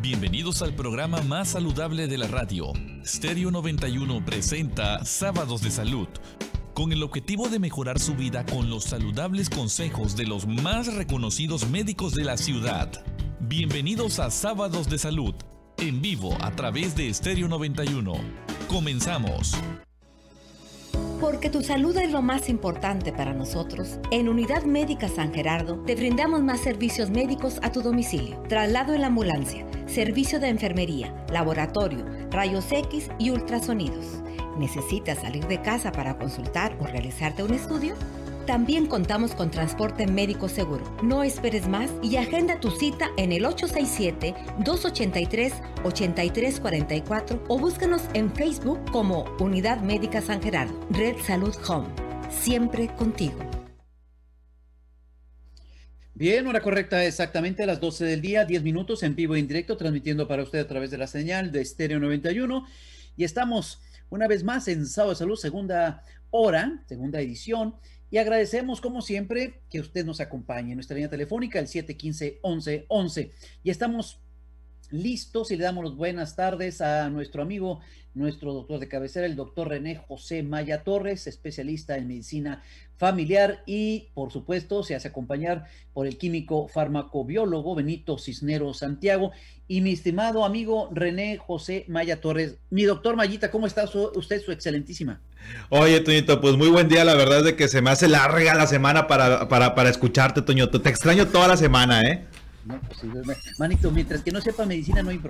Bienvenidos al programa más saludable de la radio. Stereo 91 presenta Sábados de Salud, con el objetivo de mejorar su vida con los saludables consejos de los más reconocidos médicos de la ciudad. Bienvenidos a Sábados de Salud en vivo a través de Estéreo 91. Comenzamos. Porque tu salud es lo más importante para nosotros, en Unidad Médica San Gerardo te brindamos más servicios médicos a tu domicilio. Traslado en la ambulancia, servicio de enfermería, laboratorio, rayos X y ultrasonidos. ¿Necesitas salir de casa para consultar o realizarte un estudio? También contamos con transporte médico seguro. No esperes más y agenda tu cita en el 867-283-8344 o búscanos en Facebook como Unidad Médica San Gerardo, Red Salud Home. Siempre contigo. Bien, hora correcta exactamente a las 12 del día, 10 minutos en vivo e indirecto transmitiendo para usted a través de la señal de Estéreo 91. Y estamos una vez más en Sábado de Salud, segunda hora, segunda edición. Y agradecemos, como siempre, que usted nos acompañe. en Nuestra línea telefónica, el 715-1111. Y estamos listos y le damos las buenas tardes a nuestro amigo, nuestro doctor de cabecera, el doctor René José Maya Torres, especialista en medicina familiar y, por supuesto, se hace acompañar por el químico farmacobiólogo Benito Cisnero Santiago y mi estimado amigo René José Maya Torres. Mi doctor Mayita, ¿cómo está usted, su excelentísima? Oye, Toñito, pues muy buen día. La verdad es de que se me hace larga la semana para, para, para escucharte, Toñito. Te extraño toda la semana, ¿eh? No, pues manito, mientras que no sepa medicina no hay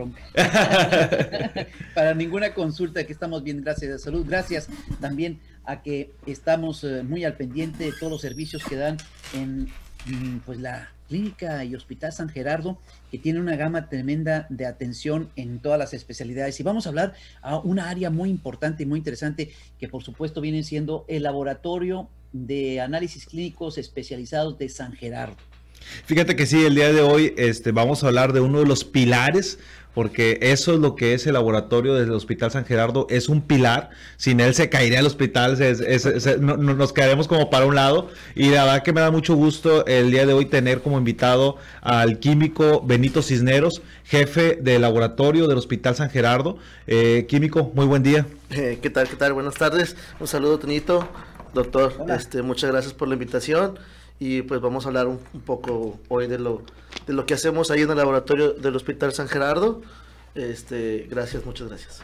Para ninguna consulta que estamos bien, gracias de salud. Gracias también a que estamos eh, muy al pendiente de todos los servicios que dan en mm, pues la clínica y hospital San Gerardo que tiene una gama tremenda de atención en todas las especialidades. Y vamos a hablar a una área muy importante y muy interesante que por supuesto viene siendo el laboratorio de análisis clínicos especializados de San Gerardo. Fíjate que sí, el día de hoy este, vamos a hablar de uno de los pilares porque eso es lo que es el laboratorio del Hospital San Gerardo, es un pilar, sin él se caería el hospital, nos quedaremos como para un lado, y la verdad que me da mucho gusto el día de hoy tener como invitado al químico Benito Cisneros, jefe del laboratorio del Hospital San Gerardo. Eh, químico, muy buen día. Eh, ¿Qué tal, qué tal? Buenas tardes, un saludo Tonito, doctor, este, muchas gracias por la invitación y pues vamos a hablar un, poco hoy de lo, de lo que hacemos ahí en el laboratorio del Hospital San Gerardo. Este, gracias, muchas gracias.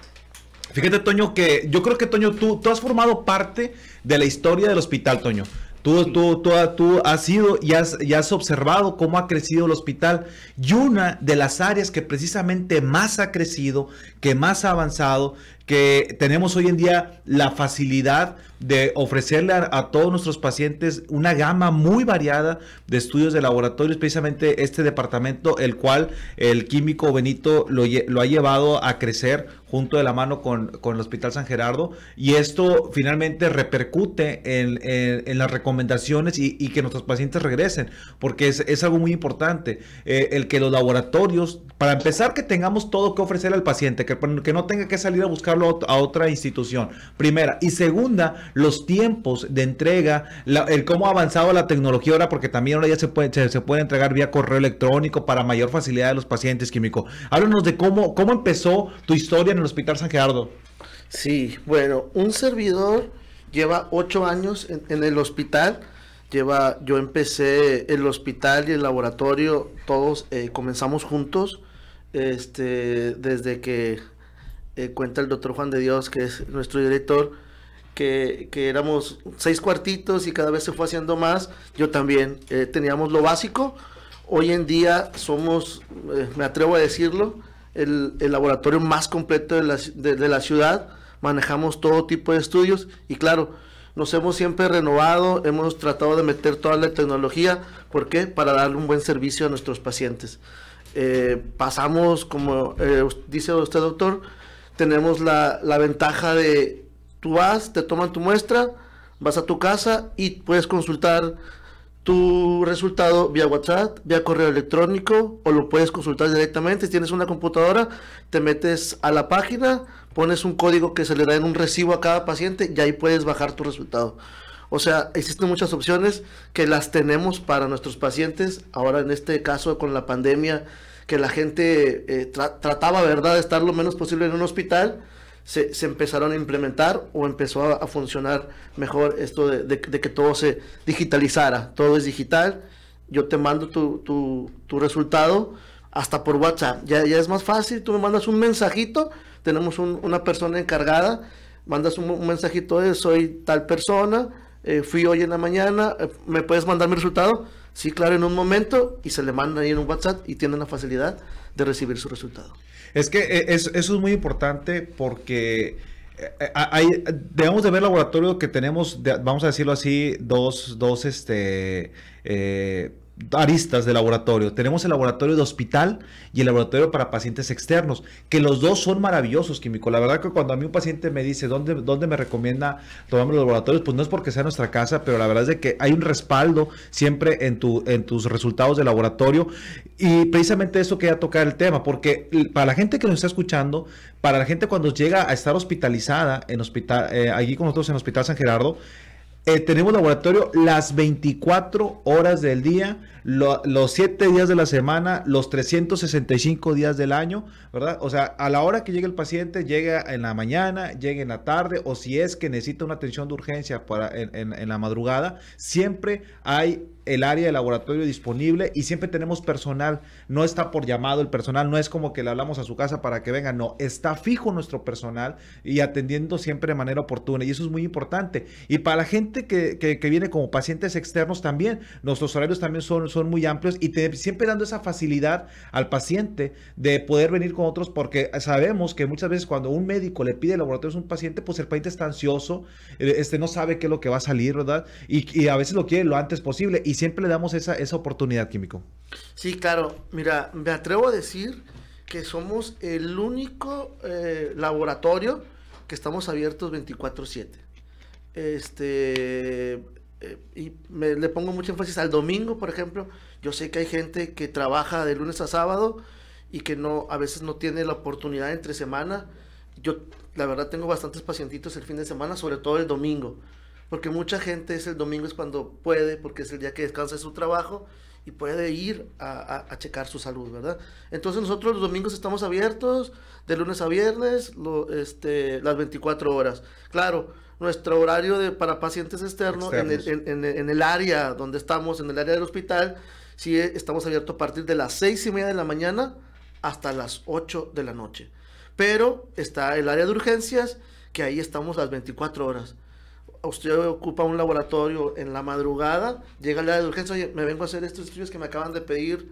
Fíjate, Toño, que yo creo que, Toño, tú, tú has formado parte de la historia del hospital, Toño. Tú, tú, toda tú, has sido y has, y has, observado cómo ha crecido el hospital. Y una de las áreas que precisamente más ha crecido, que más ha avanzado, que tenemos hoy en día la facilidad de ofrecerle a, todos nuestros pacientes una gama muy variada de estudios de laboratorios, precisamente este departamento, el cual el químico Benito lo, ha llevado a crecer junto de la mano con, el Hospital San Gerardo y esto finalmente repercute en, las recomendaciones y, que nuestros pacientes regresen, porque es, algo muy importante, eh, el que los laboratorios, para empezar que tengamos todo que ofrecer al paciente, que, que no tenga que salir a buscar a otra institución. Primera. Y segunda, los tiempos de entrega, el cómo ha avanzado la tecnología ahora, porque también ahora ya se puede, se, puede entregar vía correo electrónico para mayor facilidad de los pacientes químicos. Háblanos de cómo, cómo empezó tu historia en el Hospital San Gerardo. Sí, bueno, un servidor lleva ocho años en, el hospital. Lleva, yo empecé el hospital y el laboratorio, todos eh, comenzamos juntos. Este, desde que eh, cuenta el doctor Juan de Dios, que es nuestro director, que, que, éramos seis cuartitos y cada vez se fue haciendo más. Yo también eh, teníamos lo básico. Hoy en día somos, eh, me atrevo a decirlo, el, laboratorio más completo de la, ciudad. Manejamos todo tipo de estudios y claro, nos hemos siempre renovado, hemos tratado de meter toda la tecnología. ¿Por qué? Para dar un buen servicio a nuestros pacientes. pasamos, como dice usted doctor, tenemos la, ventaja de tú vas, te toman tu muestra, vas a tu casa y puedes consultar tu resultado vía WhatsApp, vía correo electrónico o lo puedes consultar directamente. Si tienes una computadora, te metes a la página, pones un código que se le da en un recibo a cada paciente y ahí puedes bajar tu resultado. O sea, existen muchas opciones que las tenemos para nuestros pacientes. Ahora en este caso con la pandemia que la gente eh, trataba, ¿verdad?, de estar lo menos posible en un hospital, se, empezaron a implementar o empezó a, funcionar mejor esto de, que todo se digitalizara, todo es digital, yo te mando tu, resultado hasta por WhatsApp, ya, ya, es más fácil, tú me mandas un mensajito, tenemos una persona encargada, mandas un, mensajito de soy tal persona, eh, fui hoy en la mañana, eh, me puedes mandar mi resultado, Sí, claro, en un momento y se le manda ahí en un WhatsApp y tienen la facilidad de recibir su resultado. Es que eh, eso es muy importante porque eh, eh, debemos de ver laboratorio que tenemos, vamos a decirlo así, dos, dos este, aristas de laboratorio. Tenemos el laboratorio de hospital y el laboratorio para pacientes externos, que los dos son maravillosos, químico. La verdad que cuando a mí un paciente me dice dónde, me recomienda tomar los laboratorios, pues no es porque sea nuestra casa, pero la verdad es de que hay un respaldo siempre en, tu, en tus resultados de laboratorio. Y precisamente eso quería tocar el tema, porque para la gente que nos está escuchando, para la gente cuando llega a estar hospitalizada en hospital, eh, allí con nosotros en Hospital San Gerardo, eh, tenemos laboratorio las 24 horas del día los siete días de la semana, los 365 días del año, ¿verdad? O sea, a la hora que llegue el paciente, llega en la mañana, llega en la tarde, o si es que necesita una atención de urgencia para, en, la madrugada, siempre hay el área de laboratorio disponible y siempre tenemos personal. No está por llamado el personal, no es como que le hablamos a su casa para que venga, no, está fijo nuestro personal y atendiendo siempre de manera oportuna y eso es muy importante. Y para la gente que, que, que viene como pacientes externos también, nuestros horarios también son, son muy amplios y siempre dando esa facilidad al paciente de poder venir con otros, porque sabemos que muchas veces cuando un médico le pide laboratorios a un paciente, pues el paciente está ansioso, eh, este no sabe qué es lo que va a salir, ¿verdad? Y, a veces lo quiere lo antes posible y siempre le damos esa, esa oportunidad, Químico. Sí, claro. Mira, me atrevo a decir que somos el único eh, laboratorio que estamos abiertos 24/7. Este, eh, y le pongo mucho énfasis al domingo, por ejemplo, yo sé que hay gente que trabaja de lunes a sábado y que no a veces no tiene la oportunidad entre semana. Yo la verdad tengo bastantes pacientitos el fin de semana, sobre todo el domingo, porque mucha gente es el domingo es cuando puede, porque es el día que descansa de su trabajo y puede ir a, a, checar su salud, ¿verdad? Entonces nosotros los domingos estamos abiertos de lunes a viernes, este, las 24 horas. Claro, nuestro horario de, para pacientes externos, En, el, área donde estamos, en el área del hospital, sí eh, estamos abiertos a partir de las seis y media de la mañana hasta las 8 de la noche. Pero está el área de urgencias, que ahí estamos las 24 horas. Usted ocupa un laboratorio en la madrugada, llega al área de urgencias, me vengo a hacer estos estudios que me acaban de pedir,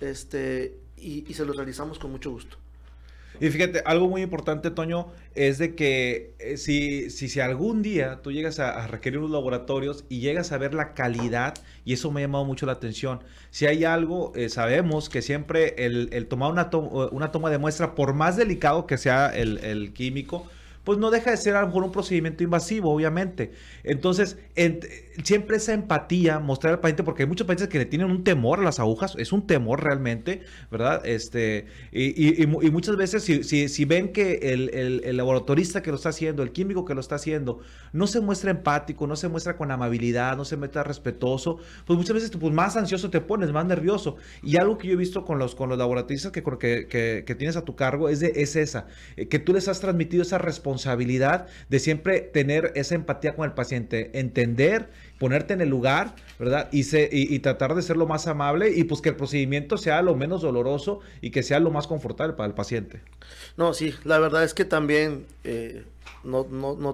este, y se los realizamos con mucho gusto. Y fíjate, algo muy importante, Toño, es de que eh, si, si, si, algún día tú llegas a, requerir unos laboratorios y llegas a ver la calidad, y eso me ha llamado mucho la atención, si hay algo, eh, sabemos que siempre el, tomar una, una, toma de muestra, por más delicado que sea el, el químico, pues no deja de ser a lo mejor un procedimiento invasivo, obviamente. Entonces, siempre esa empatía, mostrar al paciente, porque hay muchos pacientes que le tienen un temor a las agujas, es un temor realmente, ¿verdad? Este, y, muchas veces si, ven que el, el, laboratorista que lo está haciendo, el químico que lo está haciendo, no se muestra empático, no se muestra con amabilidad, no se muestra respetuoso, pues muchas veces pues, más ansioso te pones, más nervioso. Y algo que yo he visto con los, con los laboratoristas que, que, tienes a tu cargo es, de, es esa, eh, que tú les has transmitido esa responsabilidad responsabilidad de siempre tener esa empatía con el paciente, entender, ponerte en el lugar, ¿verdad? Y, y, tratar de ser lo más amable y pues que el procedimiento sea lo menos doloroso y que sea lo más confortable para el paciente. No, sí, la verdad es que también eh, no,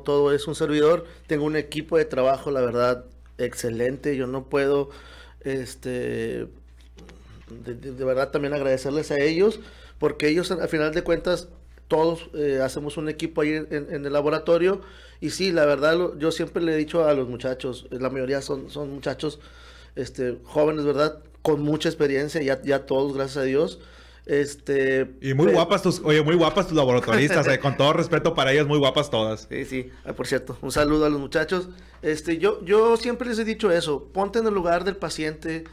todo es un servidor, tengo un equipo de trabajo, la verdad, excelente, yo no puedo, este, de, de, verdad también agradecerles a ellos, porque ellos al final de cuentas todos eh, hacemos un equipo ahí en, el laboratorio y sí, la verdad yo siempre le he dicho a los muchachos, eh, la mayoría son, son muchachos este, jóvenes, ¿verdad? Con mucha experiencia, ya, ya todos, gracias a Dios. Este, y muy guapas tus, oye, muy guapas tus laboratoristas, eh, con todo respeto para ellas, muy guapas todas. Sí, sí, ah, por cierto, un saludo a los muchachos. Este, yo, yo siempre les he dicho eso, ponte en el lugar del paciente.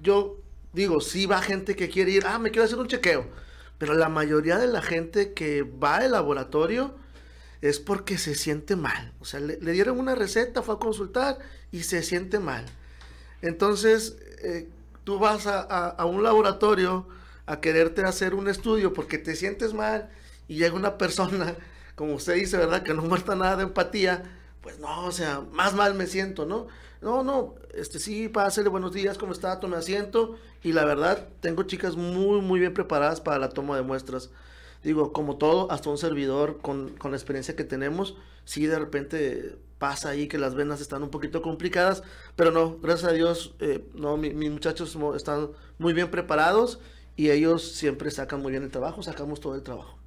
yo digo, si va gente que quiere ir, ah, me quiero hacer un chequeo pero la mayoría de la gente que va al laboratorio es porque se siente mal. O sea, le, dieron una receta, fue a consultar y se siente mal. Entonces, eh, tú vas a, a un laboratorio a quererte hacer un estudio porque te sientes mal y llega una persona, como usted dice, ¿verdad? Que no muerta nada de empatía, pues no, o sea, más mal me siento, ¿no? No, no, este, sí, hacerle buenos días, ¿cómo está? Tome asiento. Y la verdad, tengo chicas muy, muy bien preparadas para la toma de muestras. Digo, como todo, hasta un servidor con, con la experiencia que tenemos, sí de repente pasa ahí que las venas están un poquito complicadas, pero no, gracias a Dios, eh, no, mis muchachos están muy bien preparados y ellos siempre sacan muy bien el trabajo, sacamos todo el trabajo.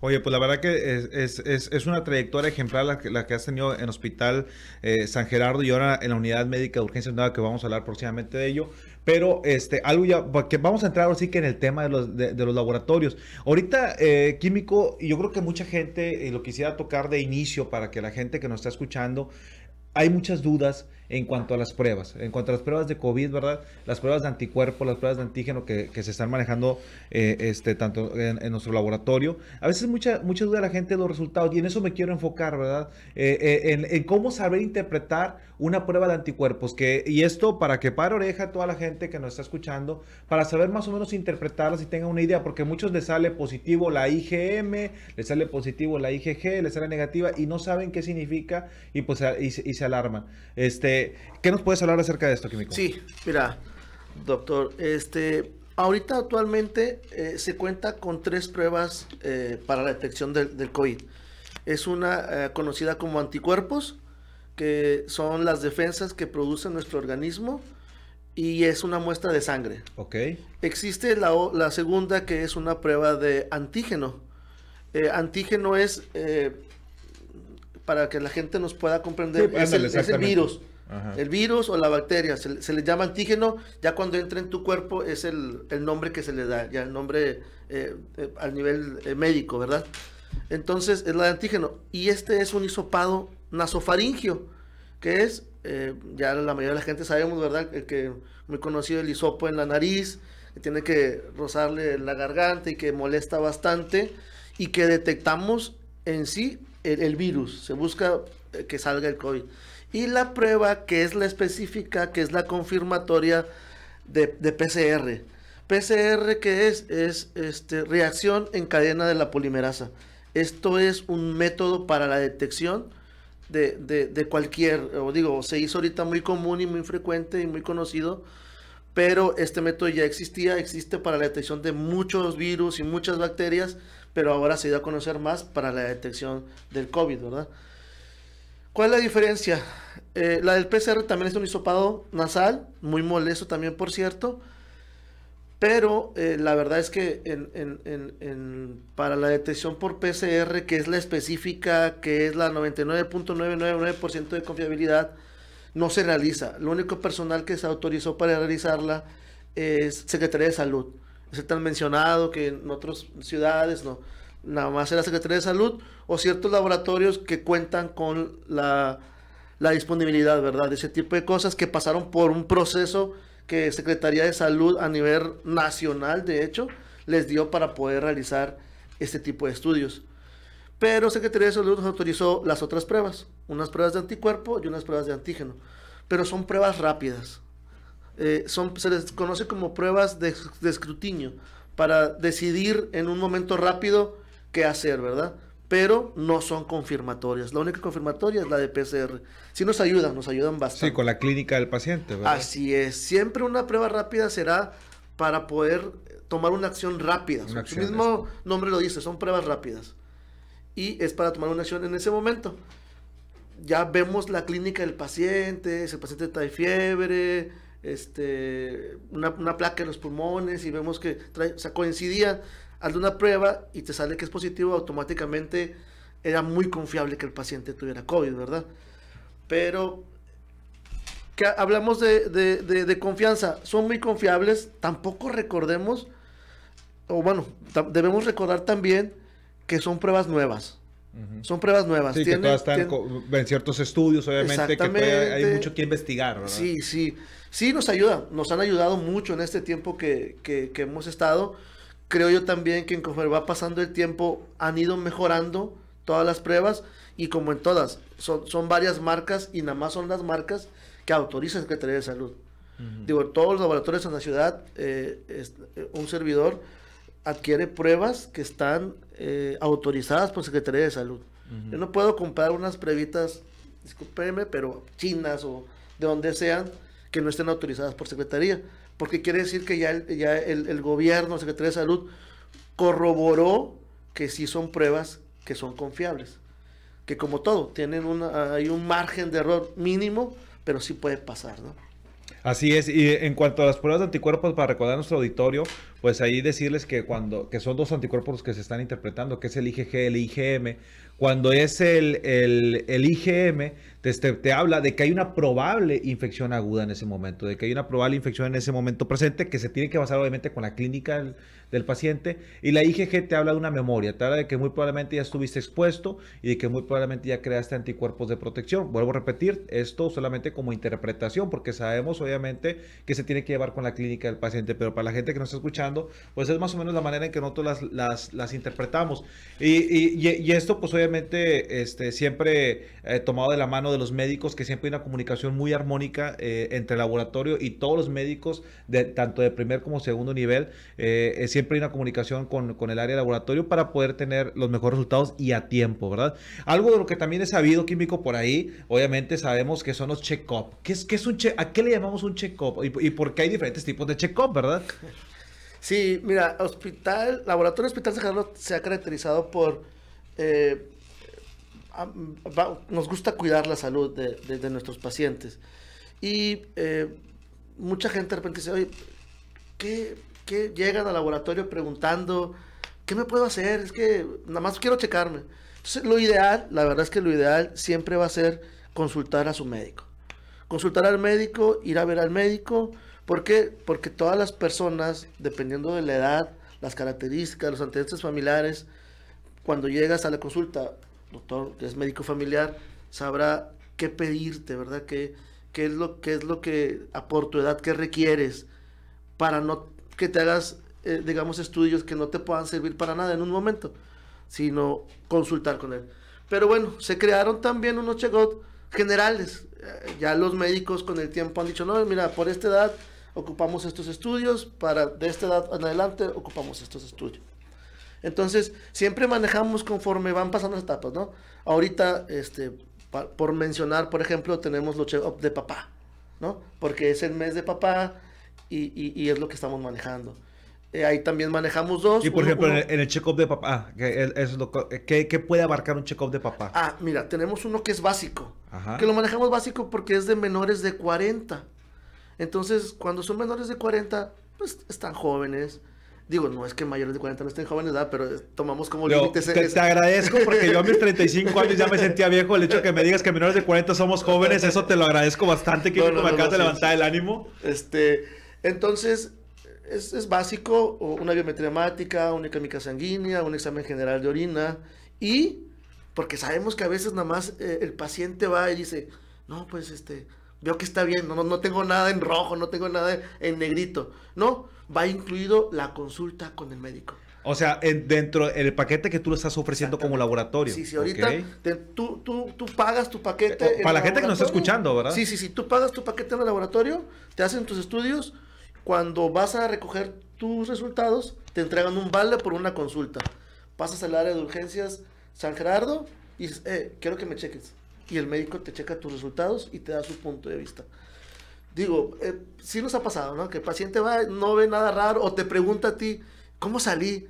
Oye, pues la verdad que es, una trayectoria ejemplar la que, la has tenido en Hospital eh, San Gerardo y ahora en la Unidad Médica de Urgencias Nueva, que vamos a hablar próximamente de ello. Pero este, algo ya, porque pues, vamos a entrar ahora sí que en el tema de los, de, los laboratorios. Ahorita, eh, químico, yo creo que mucha gente y eh, lo quisiera tocar de inicio para que la gente que nos está escuchando, hay muchas dudas en cuanto a las pruebas. En cuanto a las pruebas de COVID, ¿verdad? Las pruebas de anticuerpos, las pruebas de antígeno que, se están manejando eh, este, tanto en, nuestro laboratorio. A veces mucha, mucha duda la gente de los resultados y en eso me quiero enfocar, ¿verdad? Eh, eh, en, cómo saber interpretar una prueba de anticuerpos. Que, y esto para que para oreja a toda la gente que nos está escuchando, para saber más o menos interpretarlas y tenga una idea, porque a muchos les sale positivo la IgM, les sale positivo la IgG, les sale negativa y no saben qué significa y pues se alarman. Este, ¿Qué nos puedes hablar acerca de esto, Químico? Sí, mira, doctor, este, ahorita actualmente eh, se cuenta con tres pruebas eh, para la detección del, COVID. Es una eh, conocida como anticuerpos, que son las defensas que produce nuestro organismo y es una muestra de sangre. Ok. Existe la, segunda que es una prueba de antígeno. antígeno es para que la gente nos pueda comprender. es, el, virus. El virus o la bacteria, se, le llama antígeno, ya cuando entra en tu cuerpo es el, nombre que se le da, ya el nombre eh, eh, al nivel eh, médico, ¿verdad? Entonces es la de antígeno. Y este es un hisopado nasofaringio, que es, ya la mayoría de la gente sabemos, ¿verdad? que muy conocido el hisopo en la nariz, que tiene que rozarle la garganta y que molesta bastante, y que detectamos en sí el, el virus. Se busca que salga el COVID y la prueba que es la específica, que es la confirmatoria de, PCR. PCR que es, es este, reacción en cadena de la polimerasa. Esto es un método para la detección de, de cualquier, o digo, se hizo ahorita muy común y muy frecuente y muy conocido, pero este método ya existía, existe para la detección de muchos virus y muchas bacterias, pero ahora se dio a conocer más para la detección del COVID, ¿verdad? ¿Cuál es la diferencia? Eh, la del PCR también es un hisopado nasal, muy molesto también, por cierto. Pero eh, la verdad es que para la detección por PCR, que es la específica, que es la 99.999% de confiabilidad, no se realiza. Lo único personal que se autorizó para realizarla es Secretaría de Salud. Es tan mencionado que en otras ciudades no. Nada más era Secretaría de Salud o ciertos laboratorios que cuentan con la la disponibilidad, ¿verdad? De ese tipo de cosas que pasaron por un proceso que Secretaría de Salud a nivel nacional, de hecho, les dio para poder realizar este tipo de estudios. Pero Secretaría de Salud nos autorizó las otras pruebas, unas pruebas de anticuerpo y unas pruebas de antígeno, pero son pruebas rápidas. Eh, son, se les conoce como pruebas de, de escrutinio para decidir en un momento rápido qué hacer, ¿verdad? pero no son confirmatorias. La única confirmatoria es la de PCR. Sí nos ayudan, nos ayudan bastante. Sí, con la clínica del paciente, ¿verdad? Así es. Siempre una prueba rápida será para poder tomar una acción rápida. mismo nombre lo dice, son pruebas rápidas. Y es para tomar una acción en ese momento. Ya vemos la clínica del paciente, si el paciente trae fiebre, este, una, placa en los pulmones y vemos que trae, o sea, coincidía hazle una prueba y te sale que es positivo, automáticamente era muy confiable que el paciente tuviera COVID, ¿verdad? Pero que hablamos de, de, confianza, son muy confiables, tampoco recordemos, o bueno, debemos recordar también que son pruebas nuevas. Son pruebas nuevas. Sí, que todas están en ciertos estudios, obviamente, que hay mucho que investigar. ¿verdad? Sí, sí. Sí, nos ayuda. Nos han ayudado mucho en este tiempo que, que, que hemos estado creo yo también que en conforme va pasando el tiempo han ido mejorando todas las pruebas y como en todas, son, son varias marcas y nada más son las marcas que autoriza la Secretaría de Salud. Digo, todos los laboratorios en la ciudad, eh, eh, un servidor adquiere pruebas que están eh, autorizadas por Secretaría de Salud. Yo no puedo comprar unas pruebitas, discúlpeme, pero chinas o de donde sean, que no estén autorizadas por Secretaría porque quiere decir que ya el, gobierno, el, Secretaría de Salud, corroboró que sí son pruebas que son confiables. Que como todo, tienen una, hay un margen de error mínimo, pero sí puede pasar, ¿no? Así es, y en cuanto a las pruebas de anticuerpos, para recordar a nuestro auditorio, pues ahí decirles que cuando, que son dos anticuerpos los que se están interpretando, que es el IgG, el IgM. Cuando es el, el IgM, este, te, habla de que hay una probable infección aguda en ese momento, de que hay una probable infección en ese momento presente que se tiene que basar obviamente con la clínica del paciente. Y la IgG te habla de una memoria, te habla de que muy probablemente ya estuviste expuesto y de que muy probablemente ya creaste anticuerpos de protección. Vuelvo a repetir, esto solamente como interpretación, porque sabemos obviamente que se tiene que llevar con la clínica del paciente, pero para la gente que nos está escuchando, pues es más o menos la manera en que nosotros las, las, interpretamos. Y, esto pues obviamente este, siempre eh, tomado de la mano de los médicos, que siempre hay una comunicación muy armónica eh, entre el laboratorio y todos los médicos, de, tanto de primer como segundo nivel, eh, es siempre siempre hay una comunicación con, el área de laboratorio para poder tener los mejores resultados y a tiempo, ¿verdad? Algo de lo que también he sabido, químico, por ahí, obviamente sabemos que son los check-up. es, qué es un ¿A qué le llamamos un check-up? ¿Y, ¿Y, por hay diferentes tipos de check-up, verdad? Sí, mira, hospital, laboratorio hospital se ha caracterizado por... Eh, nos gusta cuidar la salud de, nuestros pacientes. Y eh, mucha gente de repente dice, oye, ¿qué, que llegan al laboratorio preguntando, ¿qué me puedo hacer? Es que nada más quiero checarme. Entonces, lo ideal, la verdad es que lo ideal siempre va a ser consultar a su médico. Consultar al médico, ir a ver al médico. ¿Por qué? Porque todas las personas, dependiendo de la edad, las características, los antecedentes familiares, cuando llegas a la consulta, doctor, que es médico familiar, sabrá qué pedirte, ¿verdad? ¿Qué, es, lo, qué es lo que a por tu edad qué requieres para no que te hagas, eh, digamos, estudios que no te puedan servir para nada en un momento, sino consultar con él. Pero bueno, se crearon también unos check-out generales. Eh, ya los médicos con el tiempo han dicho, no, mira, por esta edad ocupamos estos estudios, para de esta edad en adelante ocupamos estos estudios. Entonces, siempre manejamos conforme van pasando las etapas, ¿no? Ahorita, este, por mencionar, por ejemplo, tenemos los check de papá, ¿no? Porque es el mes de papá, y, es lo que estamos manejando. Eh, ahí también manejamos dos. Y por ejemplo, en el check-up de papá, ¿qué, es lo eh, que, ¿qué, puede abarcar un check-up de papá? Ah, mira, tenemos uno que es básico, que lo manejamos básico porque es de menores de 40. Entonces, cuando son menores de 40, pues están jóvenes. Digo, no es que mayores de 40 no estén jóvenes, Pero eh, tomamos como límite Te, agradezco porque yo a mis 35 años ya me sentía viejo. El hecho de que me digas que menores de 40 somos jóvenes, eso te lo agradezco bastante. Que me acabas de levantar el ánimo. Este entonces, es, básico una biometría una química sanguínea, un examen general de orina y porque sabemos que a veces nada más eh, el paciente va y dice, no, pues este, veo que está bien, no, no tengo nada en rojo, no tengo nada en negrito. No, va incluido la consulta con el médico. O sea, dentro del paquete que tú le estás ofreciendo como laboratorio. Sí, sí, ahorita tú, tú, pagas tu paquete. Eh, para la gente que nos está escuchando, ¿verdad? Sí, sí, sí, tú pagas tu paquete en el laboratorio, te hacen tus estudios cuando vas a recoger tus resultados, te entregan un balde por una consulta. Pasas al área de urgencias San Gerardo y dices, eh, quiero que me cheques. Y el médico te checa tus resultados y te da su punto de vista. Digo, eh, sí nos ha pasado, ¿no? Que el paciente va, no ve nada raro o te pregunta a ti, ¿cómo salí?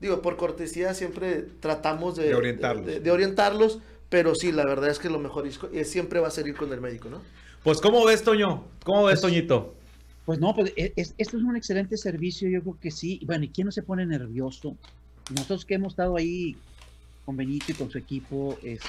Digo, por cortesía siempre tratamos de, orientarlos. pero sí, la verdad es que lo mejor es, siempre va a ser con el médico, ¿no? Pues, ¿cómo ves, Toño? ¿Cómo ves, pues, Toñito? Pues no, pues e, esto es un excelente servicio, yo creo que sí. Bueno, ¿y quién no se pone nervioso? Nosotros que hemos estado ahí con Benito y con su equipo, es,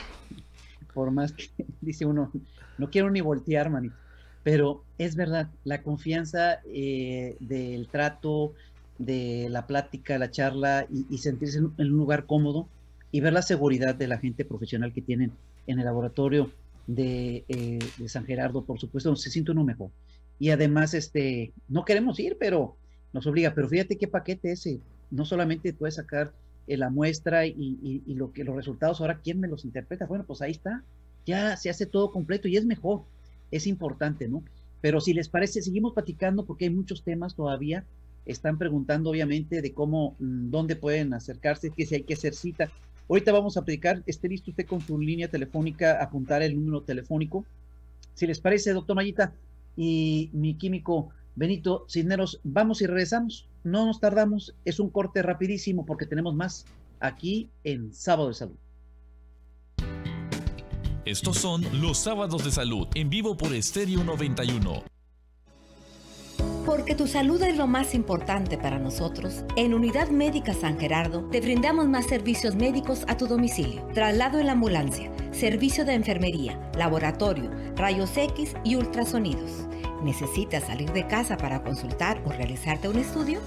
por más que dice uno, no quiero ni voltear, manito. Pero es verdad, la confianza eh, del trato, de la plática, la charla y, sentirse en, un lugar cómodo y ver la seguridad de la gente profesional que tienen en el laboratorio de, eh, de San Gerardo, por supuesto, se siente uno mejor y además este, no queremos ir, pero nos obliga. Pero fíjate qué paquete ese. No solamente puedes sacar eh, la muestra y, lo que, los resultados, ahora quién me los interpreta. Bueno, pues ahí está. Ya se hace todo completo y es mejor. Es importante, ¿no? Pero si les parece, seguimos platicando porque hay muchos temas todavía. Están preguntando, obviamente, de cómo, mm, dónde pueden acercarse, que si hay que hacer cita. Ahorita vamos a platicar. Esté listo usted con su línea telefónica, apuntar el número telefónico. Si les parece, doctor Mayita, y mi químico Benito Cisneros. Vamos y regresamos. No nos tardamos. Es un corte rapidísimo porque tenemos más aquí en Sábado de Salud. Estos son los sábados de salud en vivo por Estéreo 91. Porque tu salud es lo más importante para nosotros, en Unidad Médica San Gerardo te brindamos más servicios médicos a tu domicilio. Traslado en la ambulancia, servicio de enfermería, laboratorio, rayos X y ultrasonidos. ¿Necesitas salir de casa para consultar o realizarte un estudio?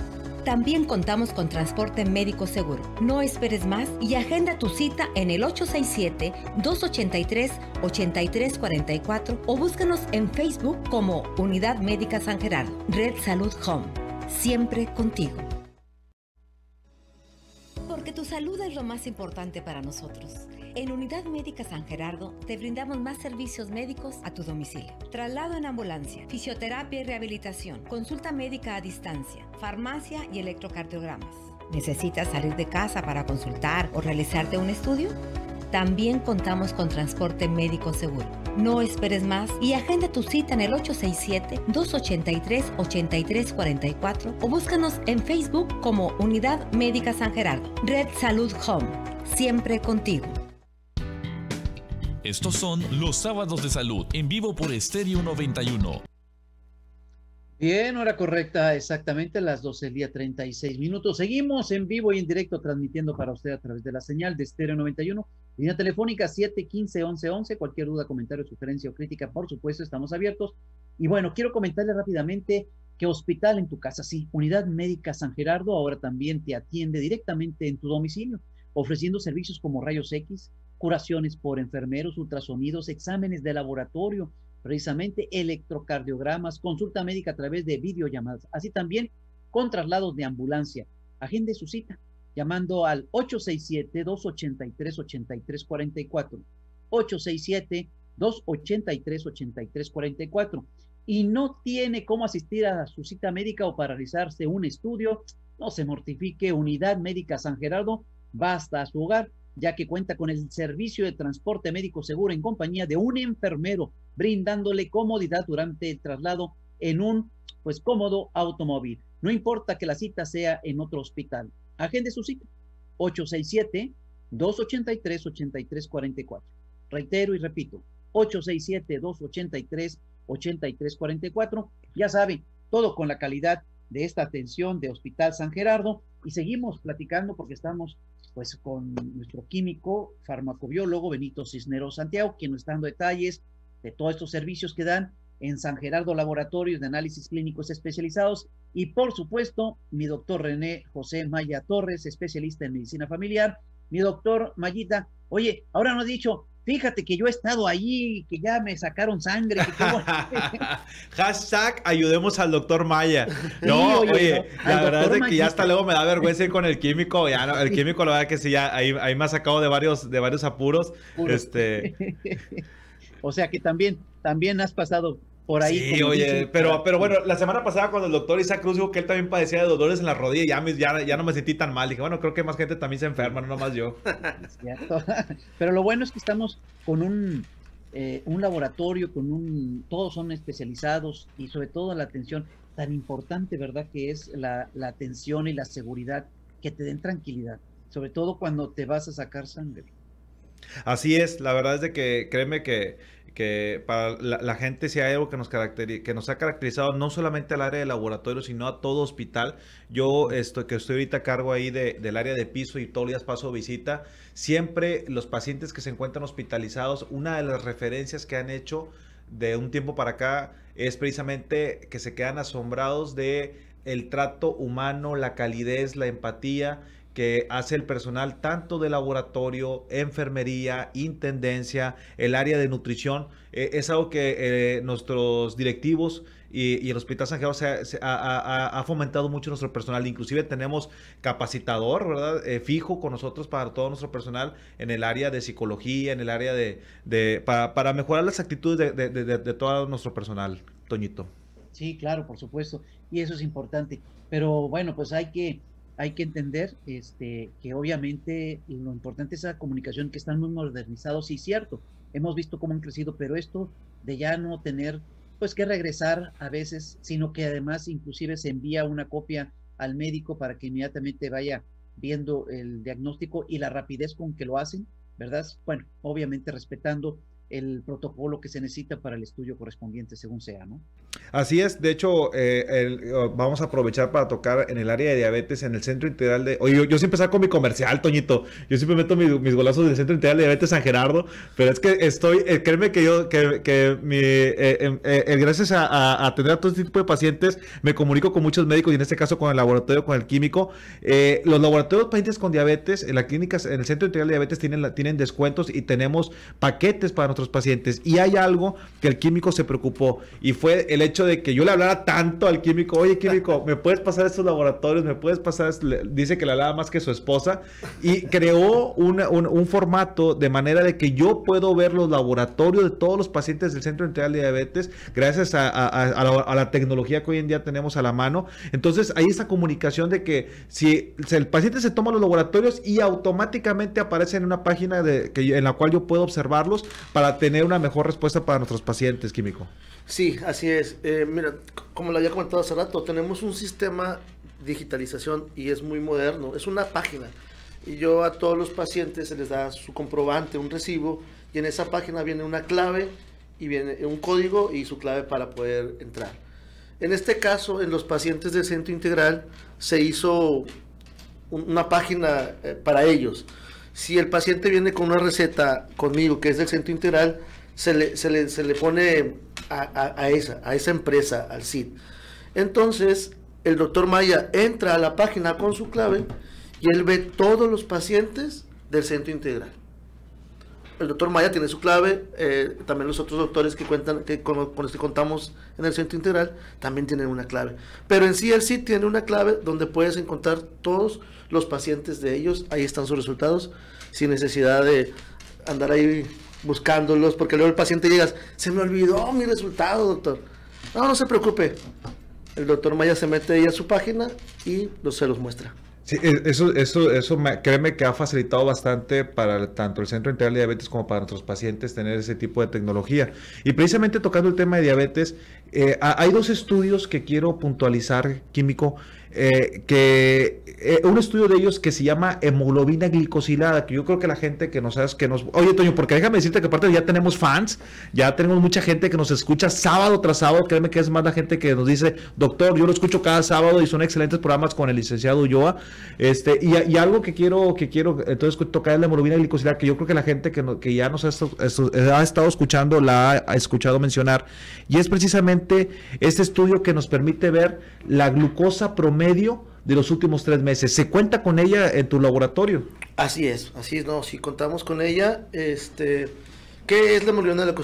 También contamos con transporte médico seguro. No esperes más y agenda tu cita en el 867-283-8344 o búscanos en Facebook como Unidad Médica San Gerardo, Red Salud Home. Siempre contigo. Porque tu salud es lo más importante para nosotros. En Unidad Médica San Gerardo te brindamos más servicios médicos a tu domicilio. Traslado en ambulancia, fisioterapia y rehabilitación, consulta médica a distancia, farmacia y electrocardiogramas. ¿Necesitas salir de casa para consultar o realizarte un estudio? También contamos con transporte médico seguro. No esperes más y agenda tu cita en el 867-283-8344 o búscanos en Facebook como Unidad Médica San Gerardo. Red Salud Home. Siempre contigo. Estos son los sábados de salud en vivo por Estéreo 91. Bien, hora correcta, exactamente las 12 del día 36 minutos. Seguimos en vivo y en directo transmitiendo para usted a través de la señal de Estéreo 91, línea telefónica 715-1111. Cualquier duda, comentario, sugerencia o crítica, por supuesto, estamos abiertos. Y bueno, quiero comentarle rápidamente que Hospital en tu casa, sí, Unidad Médica San Gerardo ahora también te atiende directamente en tu domicilio, ofreciendo servicios como rayos X, curaciones por enfermeros, ultrasonidos, exámenes de laboratorio, precisamente electrocardiogramas, consulta médica a través de videollamadas, así también con traslados de ambulancia. Agende su cita llamando al 867-283-8344. 867-283-8344. Y no tiene cómo asistir a su cita médica o para realizarse un estudio, no se mortifique. Unidad Médica San Gerardo basta hasta su hogar ya que cuenta con el servicio de transporte médico seguro en compañía de un enfermero, brindándole comodidad durante el traslado en un pues cómodo automóvil. No importa que la cita sea en otro hospital. Agende su cita 867 283 8344. Reitero y repito, 867 283 8344. Ya saben, todo con la calidad de esta atención de Hospital San Gerardo y seguimos platicando porque estamos pues con nuestro químico farmacobiólogo Benito Cisneros Santiago, quien nos está dando detalles de todos estos servicios que dan en San Gerardo Laboratorios de Análisis Clínicos Especializados y por supuesto mi doctor René José Maya Torres, especialista en medicina familiar. Mi doctor Mayita, oye, ahora nos ha dicho, fíjate que yo he estado ahí, que ya me sacaron sangre. Hashtag ayudemos al doctor Maya. No, oye, la verdad es que ya hasta luego me da vergüenza ir con el químico. el químico, la verdad que sí, ya ahí, ahí me ha sacado de varios, de varios apuros. Este... o sea que también, también has pasado por ahí. Sí, oye, pero, pero bueno, la semana pasada cuando el doctor Isaac Cruz dijo que él también padecía de dolores en la rodilla, ya, ya, ya no me sentí tan mal. Dije, bueno, creo que más gente también se enferma, no nomás yo. Pero lo bueno es que estamos con eh, un, laboratorio, con un. Todos son especializados y sobre todo la atención tan importante, ¿verdad? Que es la, la atención y la seguridad que te den tranquilidad, sobre todo cuando te vas a sacar sangre. Así es, la verdad es de que créeme que que para la, gente sea algo que nos, que nos ha caracterizado no solamente al área de laboratorio, sino a todo hospital. Yo estoy, que estoy ahorita a cargo ahí del área de piso y todos los días paso visita, siempre los pacientes que se encuentran hospitalizados, una de las referencias que han hecho de un tiempo para acá es precisamente que se quedan asombrados de el trato humano, la calidez, la empatía que hace el personal tanto de laboratorio, enfermería, intendencia, el área de nutrición. Eh, es algo que eh, nuestros directivos y, el Hospital San Gerardo se, ha, fomentado mucho nuestro personal. Inclusive tenemos capacitador, ¿verdad? Eh, fijo con nosotros para todo nuestro personal en el área de psicología, en el área de... para, mejorar las actitudes de todo nuestro personal, Toñito. Sí, claro, por supuesto. Y eso es importante. Pero bueno, pues hay que hay que entender este, que obviamente lo importante es la comunicación, que están muy modernizados, sí, cierto, hemos visto cómo han crecido, pero esto de ya no tener pues que regresar a veces, sino que además inclusive se envía una copia al médico para que inmediatamente vaya viendo el diagnóstico y la rapidez con que lo hacen, ¿verdad? Bueno, obviamente respetando el protocolo que se necesita para el estudio correspondiente según sea, ¿no? Así es, de hecho, eh, oh, vamos a aprovechar para tocar en el área de diabetes, en el Centro Integral de... Oye, yo, siempre saco mi comercial, Toñito, yo siempre meto mis golazos del Centro Integral de Diabetes San Gerardo, pero es que estoy, eh, créeme que yo, que, que mi, eh, em, gracias a, a, a todo este tipo de pacientes, me comunico con muchos médicos y en este caso con el laboratorio, con el químico. los laboratorios pacientes con diabetes, en la clínica, en el Centro Integral de Diabetes tienen, tienen descuentos y tenemos paquetes para nuestros pacientes. Y hay algo que el químico se preocupó y fue el hecho de que yo le hablara tanto al químico, oye químico, ¿me puedes pasar estos laboratorios? ¿Me puedes pasar? Este? Dice que le hablaba más que su esposa y creó un, formato de manera de que yo puedo ver los laboratorios de todos los pacientes del Centro Integral de Diabetes gracias a, la, tecnología que hoy en día tenemos a la mano. Entonces hay esa comunicación de que si, el paciente se toma los laboratorios y automáticamente aparece en una página de, que, en la cual yo puedo observarlos para tener una mejor respuesta para nuestros pacientes, químico. Sí, así es. Eh, mira, como lo había comentado hace rato, tenemos un sistema digitalización y es muy moderno. Es una página. Y yo a todos los pacientes se les da su comprobante, un recibo, y en esa página viene una clave y viene un código y su clave para poder entrar. En este caso, en los pacientes del centro integral se hizo una página eh, para ellos. Si el paciente viene con una receta conmigo, que es del centro integral, se le, se le, se le pone a, esa, a esa empresa, al CID. Entonces, el doctor Maya entra a la página con su clave y él ve todos los pacientes del centro integral. El doctor Maya tiene su clave, eh, también los otros doctores que cuentan, que con, los que contamos en el centro integral, también tienen una clave. Pero en sí el CID tiene una clave donde puedes encontrar todos los pacientes de ellos, ahí están sus resultados, sin necesidad de andar ahí buscándolos, porque luego el paciente llega, se me olvidó mi resultado, doctor. No, no se preocupe. El doctor Maya se mete ahí a su página y los, se los muestra. Sí, e, eso, eso, eso créeme que ha facilitado bastante para tanto el Centro Integral de Diabetes como para nuestros pacientes tener ese tipo de tecnología. Y precisamente tocando el tema de diabetes, eh, hay dos estudios que quiero puntualizar, Químico. Eh, que eh, un estudio de ellos que se llama hemoglobina glicosilada, que yo creo que la gente que nos que nos oye Toño, porque déjame decirte que aparte ya tenemos fans, ya tenemos mucha gente que nos escucha sábado tras sábado, créeme que es más la gente que nos dice, doctor, yo lo escucho cada sábado y son excelentes programas con el licenciado Yoa este, y, algo que quiero, que quiero entonces tocar es la hemoglobina glicosilada, que yo creo que la gente que, ya nos ha, ha estado escuchando la ha escuchado mencionar, y es precisamente este estudio que nos permite ver la glucosa promedio medio de los últimos tres meses. ¿Se cuenta con ella en tu laboratorio? Así es, así es, no, si contamos con ella, este, ¿qué es la hemoglobina de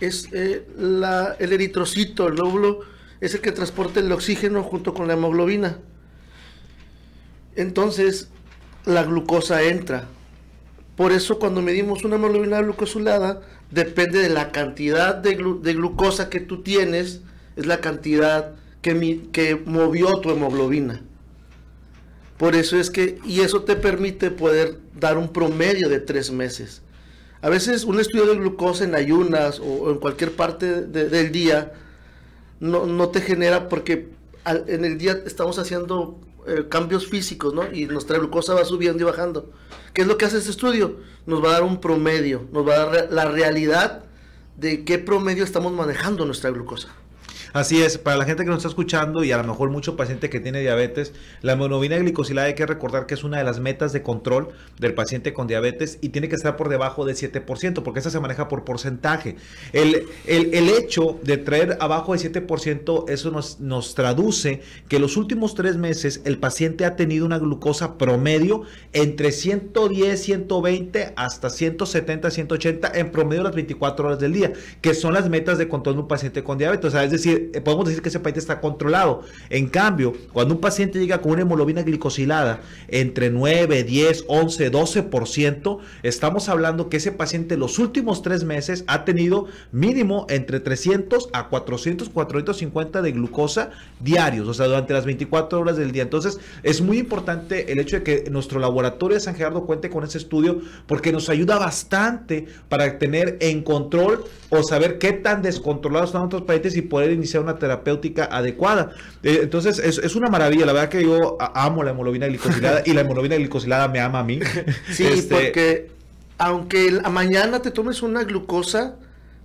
Es eh, la, el eritrocito, el lóbulo, es el que transporta el oxígeno junto con la hemoglobina. Entonces, la glucosa entra. Por eso cuando medimos una hemoglobina glucosulada, depende de la cantidad de, de glucosa que tú tienes, es la cantidad que, movió tu hemoglobina. Por eso es que, y eso te permite poder dar un promedio de tres meses. A veces un estudio de glucosa en ayunas o, en cualquier parte del día no, te genera porque en el día estamos haciendo eh, cambios físicos, ¿no? Y nuestra glucosa va subiendo y bajando. ¿Qué es lo que hace este estudio? Nos va a dar un promedio, nos va a dar la realidad de qué promedio estamos manejando nuestra glucosa. Así es, para la gente que nos está escuchando y a lo mejor mucho paciente que tiene diabetes, la monovina glicosilada hay que recordar que es una de las metas de control del paciente con diabetes y tiene que estar por debajo del 7%, porque esa se maneja por porcentaje. El, el, hecho de traer abajo del 7%, eso nos, nos traduce que los últimos tres meses el paciente ha tenido una glucosa promedio entre 110, 120 hasta 170, 180 en promedio las 24 horas del día, que son las metas de control de un paciente con diabetes. O sea, es decir, eh, podemos decir que ese paciente está controlado. En cambio, cuando un paciente llega con una hemoglobina glicosilada entre 9, 10, 11, 12%, estamos hablando que ese paciente los últimos tres meses ha tenido mínimo entre 300 a 400, 450 de glucosa diarios, o sea, durante las 24 horas del día. Entonces, es muy importante el hecho de que nuestro laboratorio de San Gerardo cuente con ese estudio porque nos ayuda bastante para tener en control o saber qué tan descontrolados están otros pacientes y poder iniciar sea una terapéutica adecuada. Eh, entonces, es, una maravilla. La verdad que yo amo la hemoglobina glicosilada y la hemoglobina glicosilada me ama a mí. Sí, este, porque aunque mañana te tomes una glucosa,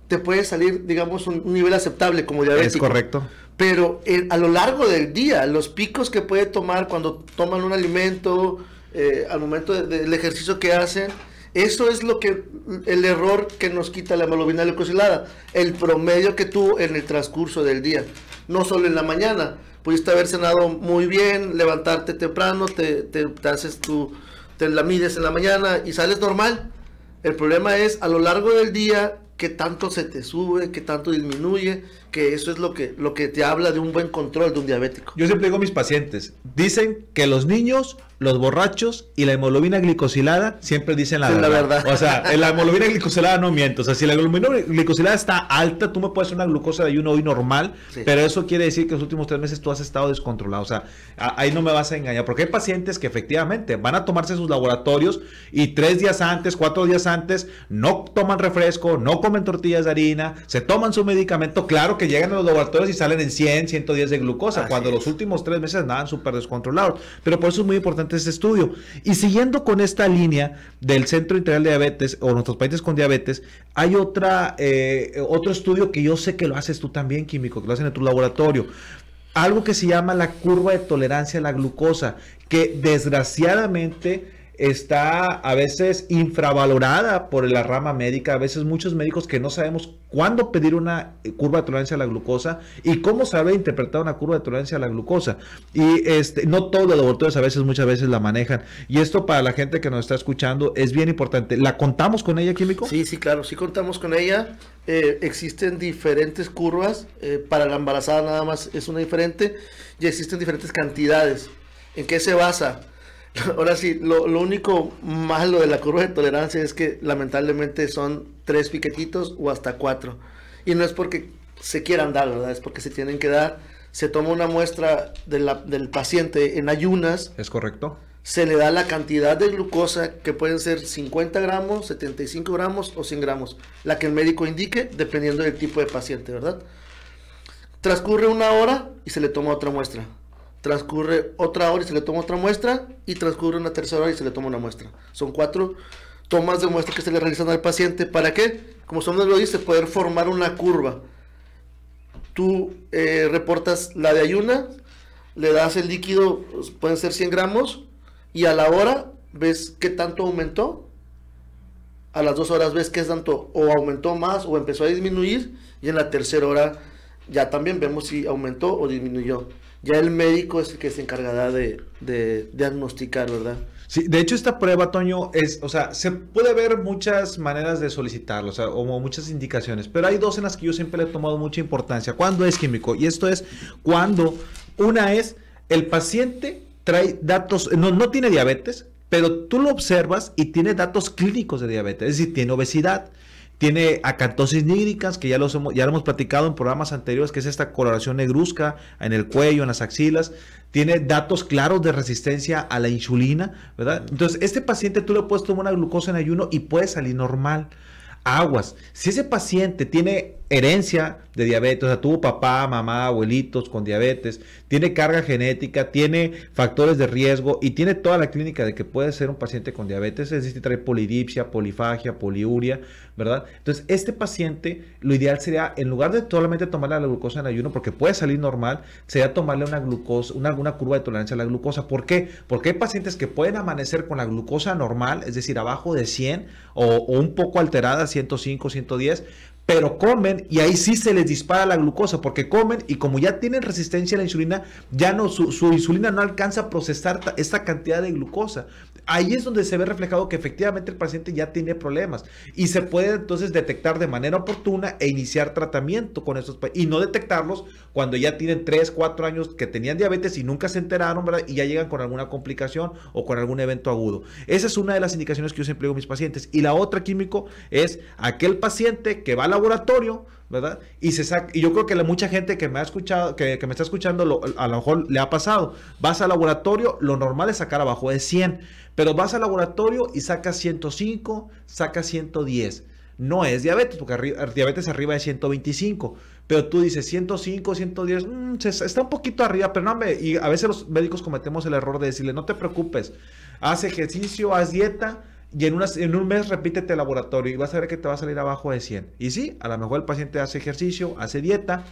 te puede salir, digamos, un, nivel aceptable como diabético. Es correcto. Pero a lo largo del día, los picos que puede tomar cuando toman un alimento, eh, al momento del ejercicio que hacen, eso es lo que el error que nos quita la hemoglobina glucosilada, el promedio que tuvo en el transcurso del día, no solo en la mañana. Pudiste haber cenado muy bien, levantarte temprano, te haces tu, te la mides en la mañana y sales normal. El problema es a lo largo del día que tanto se te sube, que tanto disminuye, que eso es lo que, lo que te habla de un buen control de un diabético. Yo siempre digo a mis pacientes, dicen que los niños, los borrachos y la hemoglobina glicosilada siempre dicen la, verdad. la verdad. O sea, la hemoglobina glicosilada no miento. O sea, si la hemoglobina glicosilada está alta, tú me puedes hacer una glucosa de ayuno hoy normal, pero eso quiere decir que los últimos tres meses tú has estado descontrolado. O sea, ahí no me vas a engañar, porque hay pacientes que efectivamente van a tomarse sus laboratorios y tres días antes, cuatro días antes, no toman refresco, no comen tortillas de harina, se toman su medicamento, claro que llegan a los laboratorios y salen en 100, 110 de glucosa, cuando los últimos tres meses andaban súper descontrolados. Pero por eso es muy importante este estudio. Y siguiendo con esta línea del Centro Integral de Diabetes o nuestros países con diabetes, hay otra, eh, otro estudio que yo sé que lo haces tú también, químico, que lo hacen en tu laboratorio algo que se llama la curva de tolerancia a la glucosa, que desgraciadamente está a veces infravalorada por la rama médica, a veces muchos médicos que no sabemos cuándo pedir una eh, curva de tolerancia a la glucosa y cómo saber interpretar una curva de tolerancia a la glucosa. Y este, no todos los laboratorios a veces, muchas veces la manejan. Y esto para la gente que nos está escuchando es bien importante. ¿La contamos con ella, Químico? Sí, sí, claro, sí contamos con ella. Eh, existen diferentes curvas, eh, para la embarazada nada más es una diferente, y existen diferentes cantidades. ¿En qué se basa? Ahora sí, lo, único malo de la curva de tolerancia es que lamentablemente son tres piquetitos o hasta cuatro. Y no es porque se quieran dar, ¿verdad? Es porque se tienen que dar. Se toma una muestra del paciente en ayunas. Es correcto. Se le da la cantidad de glucosa que pueden ser 50 gramos, 75 gramos o 100 gramos. La que el médico indique dependiendo del tipo de paciente, ¿verdad? Transcurre una hora y se le toma otra muestra transcurre otra hora y se le toma otra muestra, y transcurre una tercera hora y se le toma una muestra. Son cuatro tomas de muestra que se le realizan al paciente. ¿Para qué? Como su de lo dice, poder formar una curva. Tú eh, reportas la de ayuna, le das el líquido, pues, pueden ser 100 gramos, y a la hora ves qué tanto aumentó. A las dos horas ves qué es tanto, o aumentó más o empezó a disminuir, y en la tercera hora ya también vemos si aumentó o disminuyó ya el médico es el que se encargará de, diagnosticar, ¿verdad? Sí, de hecho esta prueba, Toño, es, o sea, se puede ver muchas maneras de solicitarlo, o sea, como muchas indicaciones, pero hay dos en las que yo siempre le he tomado mucha importancia. ¿Cuándo es químico? Y esto es cuando una es el paciente trae datos, no, no tiene diabetes, pero tú lo observas y tiene datos clínicos de diabetes, es decir, tiene obesidad tiene acantosis nígricas, que ya, hemos, ya lo hemos platicado en programas anteriores, que es esta coloración negruzca en el cuello, en las axilas. Tiene datos claros de resistencia a la insulina, ¿verdad? Entonces, este paciente tú le puedes tomar una glucosa en ayuno y puede salir normal. Aguas. Si ese paciente tiene herencia de diabetes, o sea, tuvo papá, mamá, abuelitos con diabetes, tiene carga genética, tiene factores de riesgo y tiene toda la clínica de que puede ser un paciente con diabetes, es decir, trae polidipsia, polifagia, poliuria, ¿verdad? Entonces, este paciente, lo ideal sería, en lugar de solamente tomarle la glucosa en ayuno, porque puede salir normal, sería tomarle una glucosa, una, curva de tolerancia a la glucosa. ¿Por qué? Porque hay pacientes que pueden amanecer con la glucosa normal, es decir, abajo de 100 o, o un poco alterada, 105, 110, pero comen y ahí sí se les dispara la glucosa porque comen y como ya tienen resistencia a la insulina, ya no su, insulina no alcanza a procesar esta cantidad de glucosa. Ahí es donde se ve reflejado que efectivamente el paciente ya tiene problemas y se puede entonces detectar de manera oportuna e iniciar tratamiento con estos y no detectarlos cuando ya tienen 3, 4 años que tenían diabetes y nunca se enteraron, Y ya llegan con alguna complicación o con algún evento agudo. Esa es una de las indicaciones que yo siempre digo a mis pacientes. Y la otra químico es aquel paciente que va a la laboratorio, ¿verdad? Y, se saca, y yo creo que la, mucha gente que me ha escuchado, que, me está escuchando, a lo mejor le ha pasado. Vas al laboratorio, lo normal es sacar abajo de 100, pero vas al laboratorio y sacas 105, sacas 110. No es diabetes, porque diabetes arriba de 125, pero tú dices 105, 110, mm, está un poquito arriba, pero no, me, y a veces los médicos cometemos el error de decirle, no te preocupes, haz ejercicio, haz dieta, y en, un mes repítete el laboratorio y vas a ver que te va a salir abajo de 100. Y sí, a lo mejor el paciente hace ejercicio, hace dieta,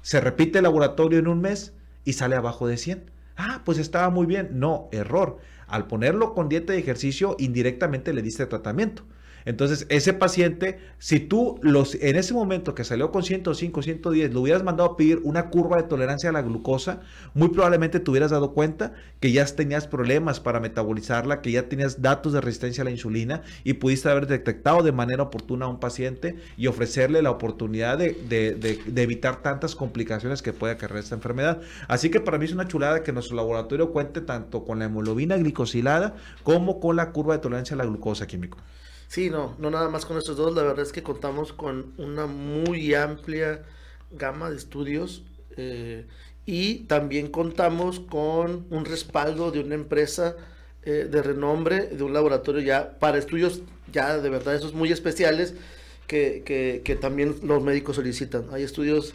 se repite el laboratorio en un mes y sale abajo de 100. Ah, pues estaba muy bien. No, error. Al ponerlo con dieta y ejercicio, indirectamente le diste tratamiento. Entonces, ese paciente, si tú los, en ese momento que salió con 105, 110, le hubieras mandado a pedir una curva de tolerancia a la glucosa, muy probablemente te hubieras dado cuenta que ya tenías problemas para metabolizarla, que ya tenías datos de resistencia a la insulina y pudiste haber detectado de manera oportuna a un paciente y ofrecerle la oportunidad de, evitar tantas complicaciones que puede acarrear esta enfermedad. Así que para mí es una chulada que nuestro laboratorio cuente tanto con la hemoglobina glicosilada como con la curva de tolerancia a la glucosa químico. Sí, no, no nada más con estos dos, la verdad es que contamos con una muy amplia gama de estudios eh, y también contamos con un respaldo de una empresa eh, de renombre, de un laboratorio ya para estudios ya de verdad esos muy especiales que, que también los médicos solicitan. Hay estudios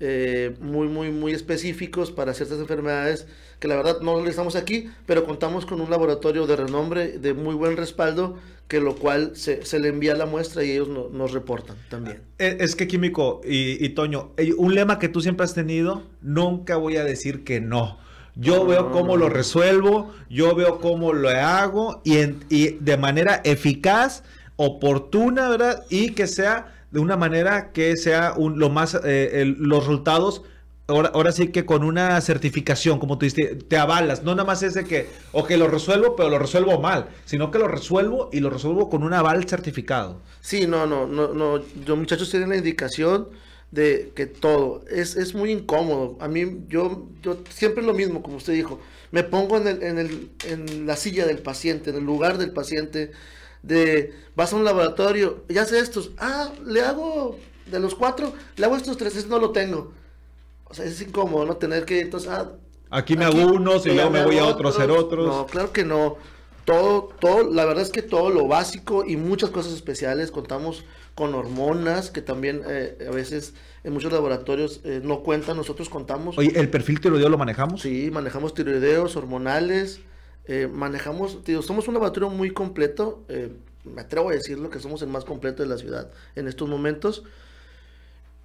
eh, muy, muy, muy específicos para ciertas enfermedades que la verdad no estamos aquí, pero contamos con un laboratorio de renombre, de muy buen respaldo, que lo cual se, le envía la muestra y ellos nos reportan también. Eh, es que Químico y, Toño, un lema que tú siempre has tenido, nunca voy a decir que no. Yo veo cómo lo resuelvo, yo veo cómo lo hago y de manera eficaz, oportuna, ¿verdad? Y que sea de una manera que sea un, lo más, eh, los resultados Ahora, ahora, sí que con una certificación, como tú dijiste, te avalas. No nada más es de que, o que lo resuelvo, pero lo resuelvo mal, sino que lo resuelvo y lo resuelvo con un aval certificado. Sí, no, no, no, no. Los muchachos tienen la indicación de que todo es, es muy incómodo. A mí, yo, yo siempre lo mismo, como usted dijo, me pongo en, el, en, el, en la silla del paciente, en el lugar del paciente de vas a un laboratorio, ya sé estos, ah, le hago de los cuatro, le hago estos tres, es no lo tengo. O sea, es incómodo no tener que, entonces, ah, aquí me hago unos y luego me voy a otro, otros, hacer otros. No, claro que no. Todo, todo, la verdad es que todo lo básico y muchas cosas especiales, contamos con hormonas que también eh, a veces en muchos laboratorios eh, no cuentan, nosotros contamos. Oye, ¿el perfil tiroideo lo manejamos? Sí, manejamos tiroideos, hormonales, eh, manejamos, digo, somos un laboratorio muy completo, eh, me atrevo a decirlo que somos el más completo de la ciudad en estos momentos.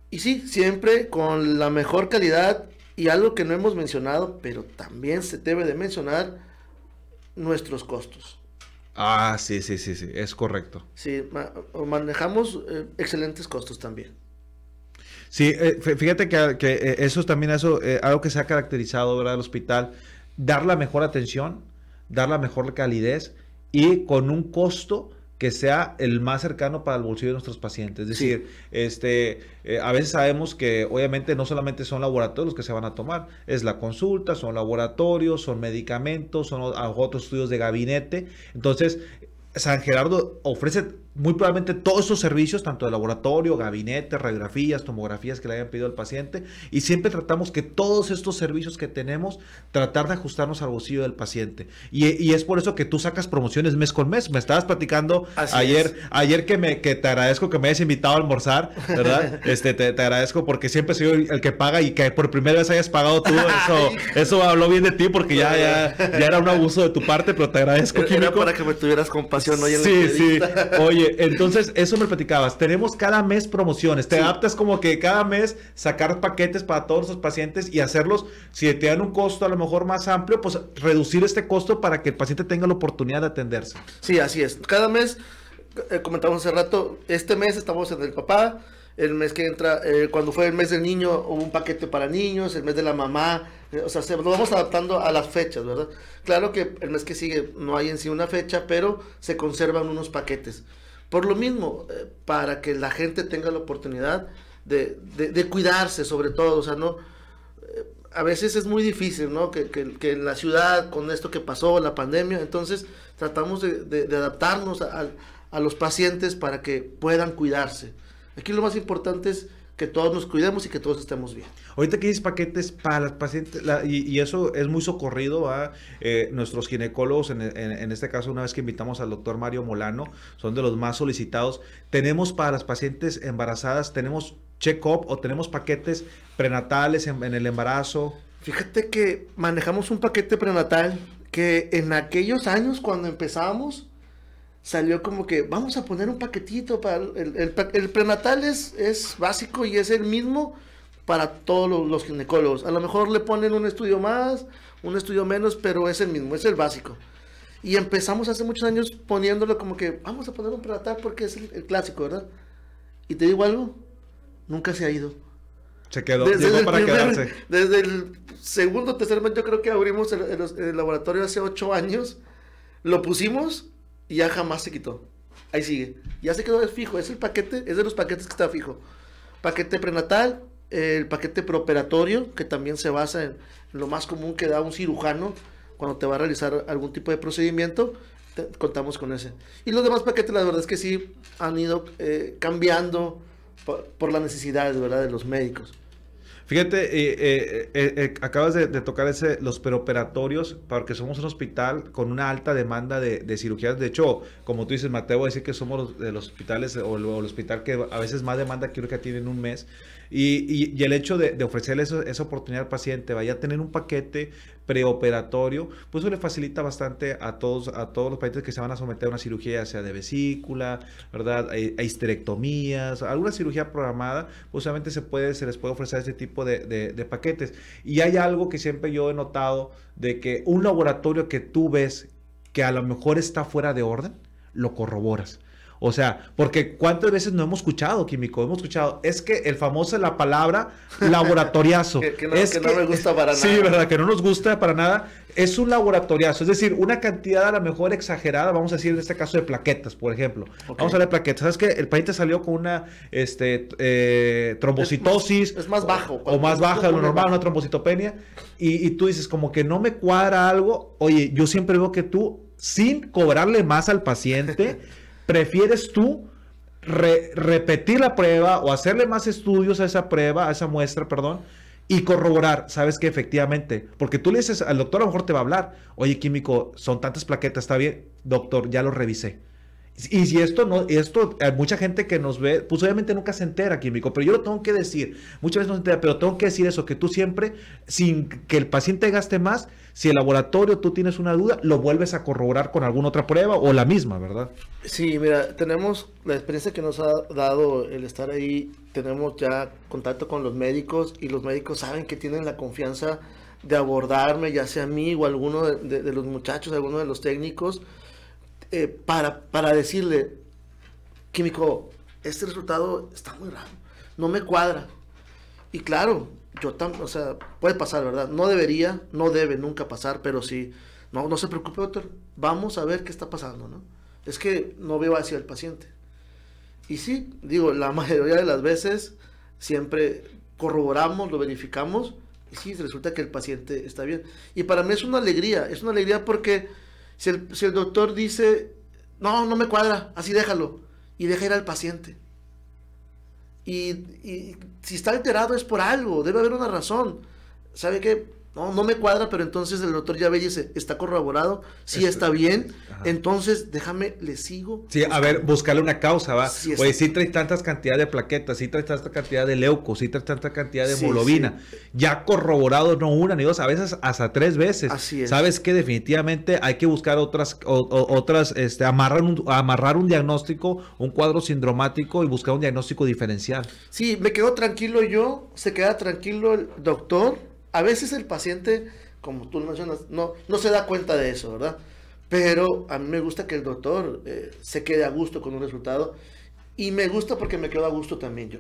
Y sí, siempre con la mejor calidad y algo que no hemos mencionado, pero también se debe de mencionar nuestros costos. Ah, sí, sí, sí, sí, es correcto. Sí, manejamos eh, excelentes costos también. Sí, fíjate que, eso también eso, algo que se ha caracterizado, ¿verdad? El hospital, dar la mejor atención dar la mejor calidez y con un costo que sea el más cercano para el bolsillo de nuestros pacientes. Es decir, este, eh, a veces sabemos que obviamente no solamente son laboratorios los que se van a tomar, es la consulta, son laboratorios, son medicamentos, son otros estudios de gabinete. Entonces, San Gerardo ofrece muy probablemente todos esos servicios, tanto de laboratorio, gabinete radiografías, tomografías que le hayan pedido al paciente, y siempre tratamos que todos estos servicios que tenemos, tratar de ajustarnos al bolsillo del paciente. Y, es por eso que tú sacas promociones mes con mes. Me estabas platicando ayer, ayer que, me, que te agradezco que me hayas invitado a almorzar, ¿verdad? este, te, agradezco porque siempre soy el que paga y que por primera vez hayas pagado tú. Eso, eso habló bien de ti porque ya, ya, ya era un abuso de tu parte, pero te agradezco. Era, para que me tuvieras compasión hoy en Sí, sí. Oye, entonces eso me platicabas. Tenemos cada mes promociones. Te adaptas como que cada mes sacar paquetes para todos los pacientes y hacerlos, si te dan un costo a lo mejor más amplio, pues reducir este costo para que el paciente tenga la oportunidad de atenderse. Sí, así es. Cada mes, comentábamos eh, comentamos hace rato, este mes estamos en el papá, el mes que entra, eh, cuando fue el mes del niño, hubo un paquete para niños, el mes de la mamá, eh, o sea, lo vamos adaptando a las fechas, ¿verdad? Claro que el mes que sigue no hay en sí una fecha, pero se conservan unos paquetes. Por lo mismo, eh, para que la gente tenga la oportunidad de, cuidarse sobre todo, sea, no... Eh, a veces es muy difícil, ¿no? Que, en la ciudad, con esto que pasó, la pandemia, entonces tratamos de, adaptarnos a, los pacientes para que puedan cuidarse. Aquí lo más importante es que todos nos cuidemos y que todos estemos bien. Ahorita que dices paquetes para las pacientes, y, eso es muy socorrido a eh, nuestros ginecólogos, en, este caso una vez que invitamos al doctor Mario Molano, son de los más solicitados. Tenemos para las pacientes embarazadas, tenemos check-up o tenemos paquetes prenatales en, el embarazo. Fíjate que manejamos un paquete prenatal que en aquellos años cuando empezamos, salió como que vamos a poner un paquetito para el, el, prenatal es, es, básico y es el mismo para todos los, ginecólogos. A lo mejor le ponen un estudio más, un estudio menos, pero es el mismo, es el básico. Y empezamos hace muchos años poniéndolo como que vamos a poner un prenatal porque es el, clásico, ¿verdad? Y te digo algo, nunca se ha ido. Se quedó, desde llegó para quedarse. Desde el segundo, tercer mes, yo creo que abrimos el, el laboratorio hace ocho años. Lo pusimos y ya jamás se quitó. Ahí sigue. Ya se quedó, fijo. Es el paquete, es de los paquetes que está fijo. Paquete prenatal, el paquete preoperatorio, que también se basa en lo más común que da un cirujano cuando te va a realizar algún tipo de procedimiento, contamos con ese. Y los demás paquetes, la verdad es que sí han ido eh, cambiando por, las necesidades ¿verdad? de los médicos. Fíjate, eh, eh, eh, acabas de, tocar ese, los preoperatorios, porque somos un hospital con una alta demanda de, cirugías. De hecho, como tú dices, Mateo, decir que somos de los hospitales o el, hospital que a veces más demanda quirúrgica tiene en un mes. Y, el hecho de, ofrecerle esa oportunidad al paciente, vaya a tener un paquete preoperatorio, pues eso le facilita bastante a todos, a todos los pacientes que se van a someter a una cirugía, sea de vesícula, ¿verdad? Eh, a, histerectomías, alguna cirugía programada, pues obviamente se, puede, se les puede ofrecer ese tipo de, de paquetes. Y hay algo que siempre yo he notado de que un laboratorio que tú ves que a lo mejor está fuera de orden, lo corroboras. O sea, porque cuántas veces no hemos escuchado, químico, hemos escuchado, es que el famoso, la palabra laboratoriazo. que, no, es me gusta para nada. Sí, verdad, que no nos gusta para nada. Es un laboratoriazo, es decir, una cantidad a lo mejor exagerada, vamos a decir en este caso de plaquetas, por ejemplo. Vamos a hablar de plaquetas. ¿Sabes qué? El paciente salió con una este, eh, trombocitosis. Es más, bajo. O, más baja de lo normal, una trombocitopenia. y tú dices, como que no me cuadra algo. Oye, yo siempre veo que tú sin cobrarle más al paciente, ¿Prefieres tú repetir la prueba o hacerle más estudios a esa prueba, a esa muestra, perdón? y corroborar, sabes que efectivamente, porque tú le dices al doctor, a lo mejor te va a hablar, oye químico, son tantas plaquetas, está bien, doctor, ya lo revisé. Y si esto no, esto, hay mucha gente que nos ve, pues obviamente nunca se entera, químico, pero yo lo tengo que decir. Muchas veces no se entera, pero tengo que decir eso, que tú siempre, sin que el paciente gaste más, si el laboratorio tú tienes una duda, lo vuelves a corroborar con alguna otra prueba o la misma, ¿verdad? Sí, mira, tenemos la experiencia que nos ha dado el estar ahí, tenemos ya contacto con los médicos y los médicos saben que tienen la confianza de abordarme, ya sea a mí o a alguno de, de los muchachos, a alguno de los técnicos eh, para, para decirle, químico, este resultado está muy raro, no me cuadra. Y claro, yo también, o sea, puede pasar, ¿verdad? No debería, no debe nunca pasar, pero sí, no, no se preocupe, doctor, vamos a ver qué está pasando, ¿no? Es que no veo hacia el paciente. Y sí, digo, la mayoría de las veces siempre corroboramos, lo verificamos, y sí, resulta que el paciente está bien. Y para mí es una alegría, es una alegría porque si el, doctor dice, no, no me cuadra, así déjalo, y deja ir al paciente. Y, y, si está alterado es por algo, debe haber una razón. ¿Sabe qué? no, no me cuadra, pero entonces el doctor ya ve y dice, está corroborado, sí está bien, entonces déjame, le sigo. Sí, a ver, buscarle una causa, va. Sí, Oye, sí trae tantas cantidades de plaquetas, sí trae tanta cantidad de leuco, sí trae tanta cantidad de hemoglobina. Ya corroborado no una ni dos, a veces hasta tres veces. Así es. Sabes que definitivamente hay que buscar otras, otras, este, amarrar un, amarrar un diagnóstico, un cuadro sindromático y buscar un diagnóstico diferencial. Sí, me quedo tranquilo yo, se queda tranquilo el doctor a veces el paciente, como tú lo mencionas, no, no se da cuenta de eso, ¿verdad? Pero a mí me gusta que el doctor eh, se quede a gusto con un resultado y me gusta porque me quedo a gusto también yo,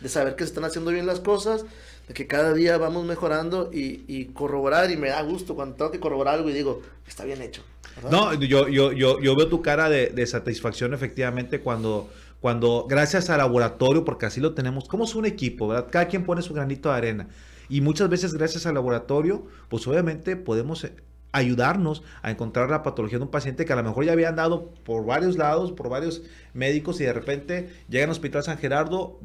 de saber que se están haciendo bien las cosas, de que cada día vamos mejorando y, corroborar y me da gusto cuando tengo que corroborar algo y digo, está bien hecho. No, yo, yo, yo, yo veo tu cara de, de satisfacción efectivamente cuando cuando gracias al laboratorio, porque así lo tenemos, como es un equipo, ¿verdad? Cada quien pone su granito de arena. Y muchas veces gracias al laboratorio, pues obviamente podemos eh, ayudarnos a encontrar la patología de un paciente que a lo mejor ya había andado por varios lados, por varios médicos y de repente llega al Hospital San Gerardo,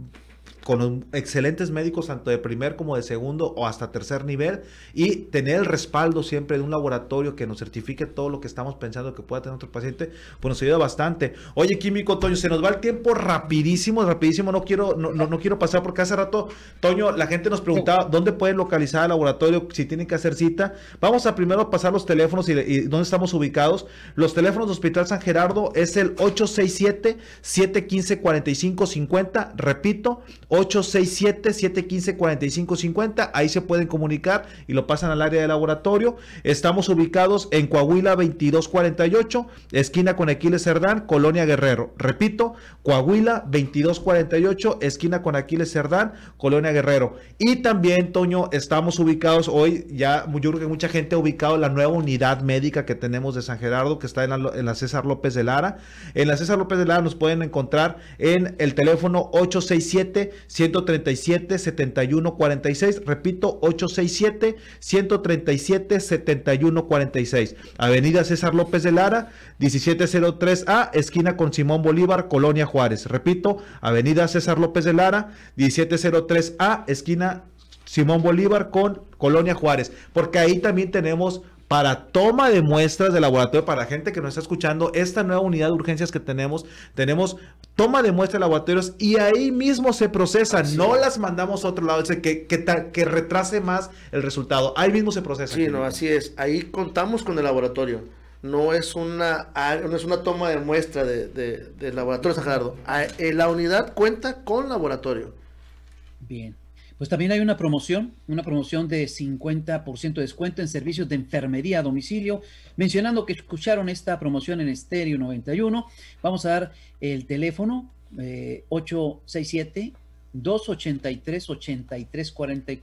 con excelentes médicos, tanto de primer como de segundo o hasta tercer nivel, y tener el respaldo siempre de un laboratorio que nos certifique todo lo que estamos pensando que pueda tener otro paciente, pues nos ayuda bastante. Oye, Químico Toño, se nos va el tiempo rapidísimo, rapidísimo, no quiero, no, no, quiero pasar porque hace rato, Toño, la gente nos preguntaba dónde pueden localizar el laboratorio, si tienen que hacer cita. Vamos a primero pasar los teléfonos y, y dónde estamos ubicados. Los teléfonos de Hospital San Gerardo es el 867-715-4550, repito, 867-715-4550. Ahí se pueden comunicar y lo pasan al área de laboratorio. Estamos ubicados en Coahuila 2248, esquina con Aquiles Cerdán, Colonia Guerrero. Repito, Coahuila 2248, esquina con Aquiles Cerdán, Colonia Guerrero. Y también, Toño, estamos ubicados hoy, ya yo creo que mucha gente ha ubicado la nueva unidad médica que tenemos de San Gerardo, que está en la, en César López de Lara. En la César López de Lara nos pueden encontrar en el teléfono 867 137 71 46, repito, 867 137 71 46. Avenida César López de Lara, 1703A, esquina con Simón Bolívar, Colonia Juárez. Repito, Avenida César López de Lara, 1703A, esquina Simón Bolívar con Colonia Juárez, porque ahí también tenemos para toma de muestras de laboratorio para la gente que nos está escuchando, esta nueva unidad de urgencias que tenemos, tenemos toma de muestra de laboratorios y ahí mismo se procesa, no las mandamos a otro lado, es que, que, retrase más el resultado, ahí mismo se procesa. Sí, no, así es, ahí contamos con el laboratorio, no es una, ah, no es una toma de muestra de, de, de laboratorio Gerardo, ah, eh, la unidad cuenta con laboratorio. Bien. Pues también hay una promoción, una promoción de 50% de descuento en servicios de enfermería a domicilio. Mencionando que escucharon esta promoción en Estéreo 91, vamos a dar el teléfono 867-283-8344. Eh,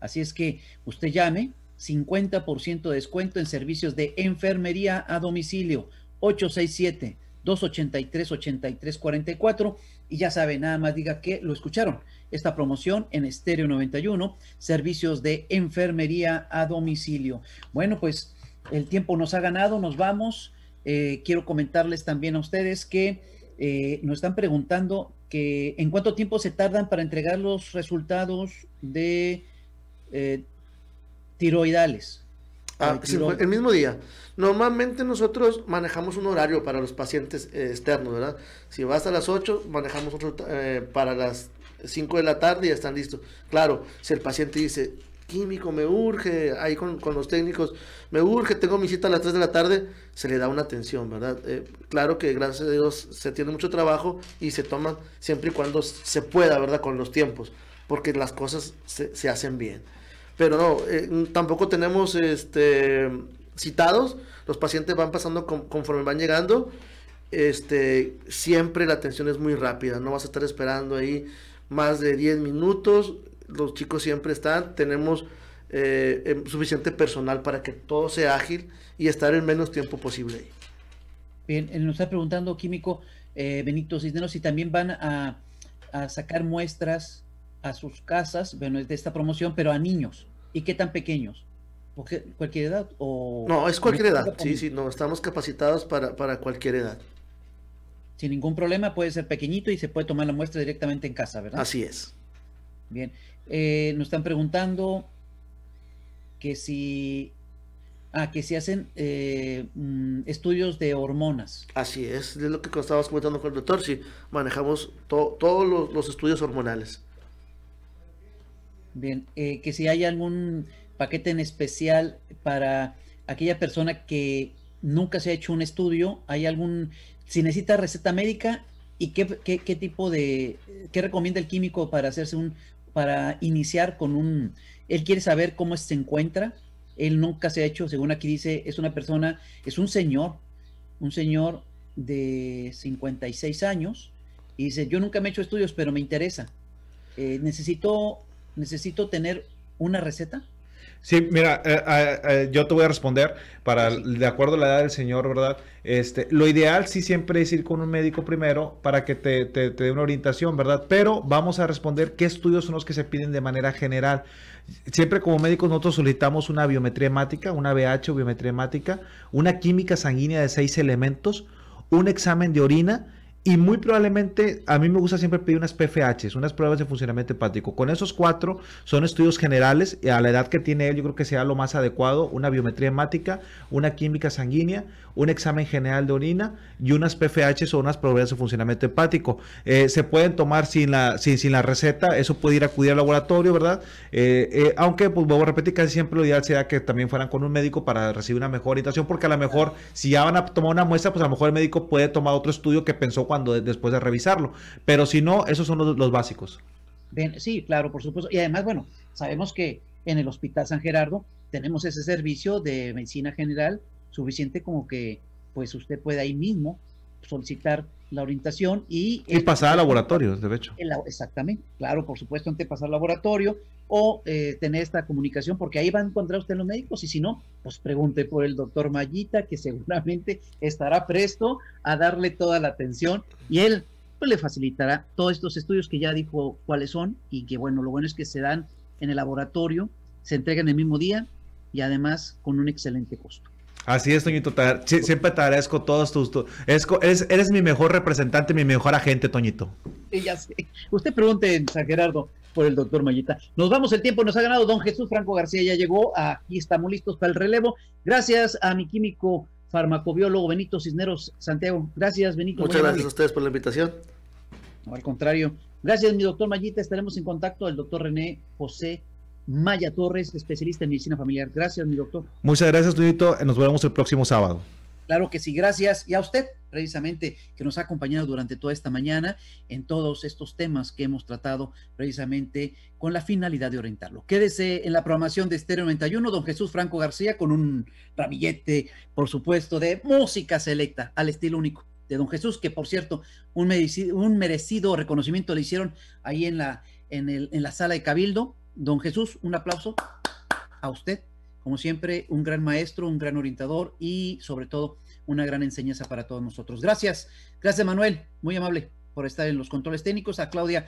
Así es que usted llame, 50% de descuento en servicios de enfermería a domicilio, 867-283-8344. Y ya sabe, nada más diga que lo escucharon esta promoción en Estéreo 91, servicios de enfermería a domicilio. Bueno, pues el tiempo nos ha ganado, nos vamos. Eh, quiero comentarles también a ustedes que eh, nos están preguntando que en cuánto tiempo se tardan para entregar los resultados de eh, tiroidales. Ah, el mismo día. Normalmente nosotros manejamos un horario para los pacientes externos, ¿verdad? Si vas a las 8, manejamos otro para las 5 de la tarde y ya están listos. Claro, si el paciente dice, químico, me urge, ahí con, los técnicos, me urge, tengo mi cita a las 3 de la tarde, se le da una atención, ¿verdad? Eh, claro que gracias a Dios se tiene mucho trabajo y se toman siempre y cuando se pueda, ¿verdad? Con los tiempos, porque las cosas se, hacen bien. Pero no, eh, tampoco tenemos este, citados, los pacientes van pasando conforme van llegando. Este, siempre la atención es muy rápida, no vas a estar esperando ahí más de 10 minutos, los chicos siempre están, tenemos eh, em, suficiente personal para que todo sea ágil y estar el menos tiempo posible Bien, eh, nos está preguntando Químico eh, Benito Cisneros si también van a, sacar muestras a sus casas, bueno, de esta promoción, pero a niños. ¿Y qué tan pequeños? ¿Cualquier edad? O... No, es cualquier edad, sí, sí, no, estamos capacitados para cualquier edad sin ningún problema, puede ser pequeñito y se puede tomar la muestra directamente en casa, ¿verdad? Así es. Bien, eh, nos están preguntando que si, ah, que si hacen eh, mm, estudios de hormonas. Así es, es lo que estabas comentando con el doctor, si manejamos todos los, estudios hormonales. Bien, eh, que si hay algún paquete en especial para aquella persona que nunca se ha hecho un estudio, ¿hay algún si necesita receta médica y qué, tipo de, qué recomienda el químico para hacerse un, para iniciar con un, él quiere saber cómo se encuentra, él nunca se ha hecho, según aquí dice, es una persona, es un señor, un señor de 56 años, y dice, yo nunca me he hecho estudios, pero me interesa. Eh, necesito, necesito tener una receta. Sí, mira, eh, eh, eh, yo te voy a responder para de acuerdo a la edad del señor, ¿verdad? Este, lo ideal sí siempre es ir con un médico primero para que te, te, te dé una orientación, ¿verdad? Pero vamos a responder qué estudios son los que se piden de manera general. Siempre como médicos nosotros solicitamos una biometría hemática, una BH o biometría hemática, una química sanguínea de seis elementos, un examen de orina, y muy probablemente, a mí me gusta siempre pedir unas PFHs, unas pruebas de funcionamiento hepático. Con esos cuatro son estudios generales y a la edad que tiene él, yo creo que sea lo más adecuado, una biometría hemática, una química sanguínea, un examen general de orina y unas PFH o unas probabilidades de funcionamiento hepático. Eh, se pueden tomar sin la, sin, la receta, eso puede ir a acudir al laboratorio, ¿verdad? Eh, eh, aunque, pues vuelvo a repetir, casi siempre lo ideal sería que también fueran con un médico para recibir una mejor orientación, porque a lo mejor si ya van a tomar una muestra, pues a lo mejor el médico puede tomar otro estudio que pensó cuando después de revisarlo. Pero si no, esos son los, básicos. sí, claro, por supuesto. Y además, bueno, sabemos que en el Hospital San Gerardo tenemos ese servicio de medicina general suficiente como que pues usted puede ahí mismo solicitar la orientación y... Y pasar a laboratorio de hecho. exactamente, claro, por supuesto, antes de pasar al laboratorio o eh, tener esta comunicación, porque ahí va a encontrar usted los médicos y si no, pues pregunte por el doctor Mayita, que seguramente estará presto a darle toda la atención y él pues, le facilitará todos estos estudios que ya dijo cuáles son y que bueno, lo bueno es que se dan en el laboratorio, se entregan el mismo día y además con un excelente costo. Así es, Toñito. siempre te agradezco todos tus. Tu, eres, eres, mi mejor representante, mi mejor agente, Toñito. ya sé. Usted pregunte, San Gerardo, por el doctor Mayita. Nos vamos, el tiempo nos ha ganado don Jesús Franco García. Ya llegó. Aquí estamos listos para el relevo. Gracias a mi químico farmacobiólogo Benito Cisneros Santiago. Gracias, Benito. Muchas gracias a ustedes por la invitación. al contrario. Gracias, mi doctor Mayita. Estaremos en contacto El doctor René José Maya Torres, especialista en medicina familiar. Gracias, mi doctor. Muchas gracias, Luisito. Nos vemos el próximo sábado. Claro que sí, gracias. Y a usted, precisamente, que nos ha acompañado durante toda esta mañana en todos estos temas que hemos tratado, precisamente con la finalidad de orientarlo. Quédese en la programación de Estéreo 91, don Jesús Franco García, con un ramillete, por supuesto, de música selecta al estilo único de don Jesús, que por cierto, un merecido, un merecido reconocimiento le hicieron ahí en la, en, en la sala de Cabildo Don Jesús, un aplauso a usted. Como siempre, un gran maestro, un gran orientador y sobre todo una gran enseñanza para todos nosotros. Gracias. Gracias, Manuel. Muy amable por estar en los controles técnicos. A Claudia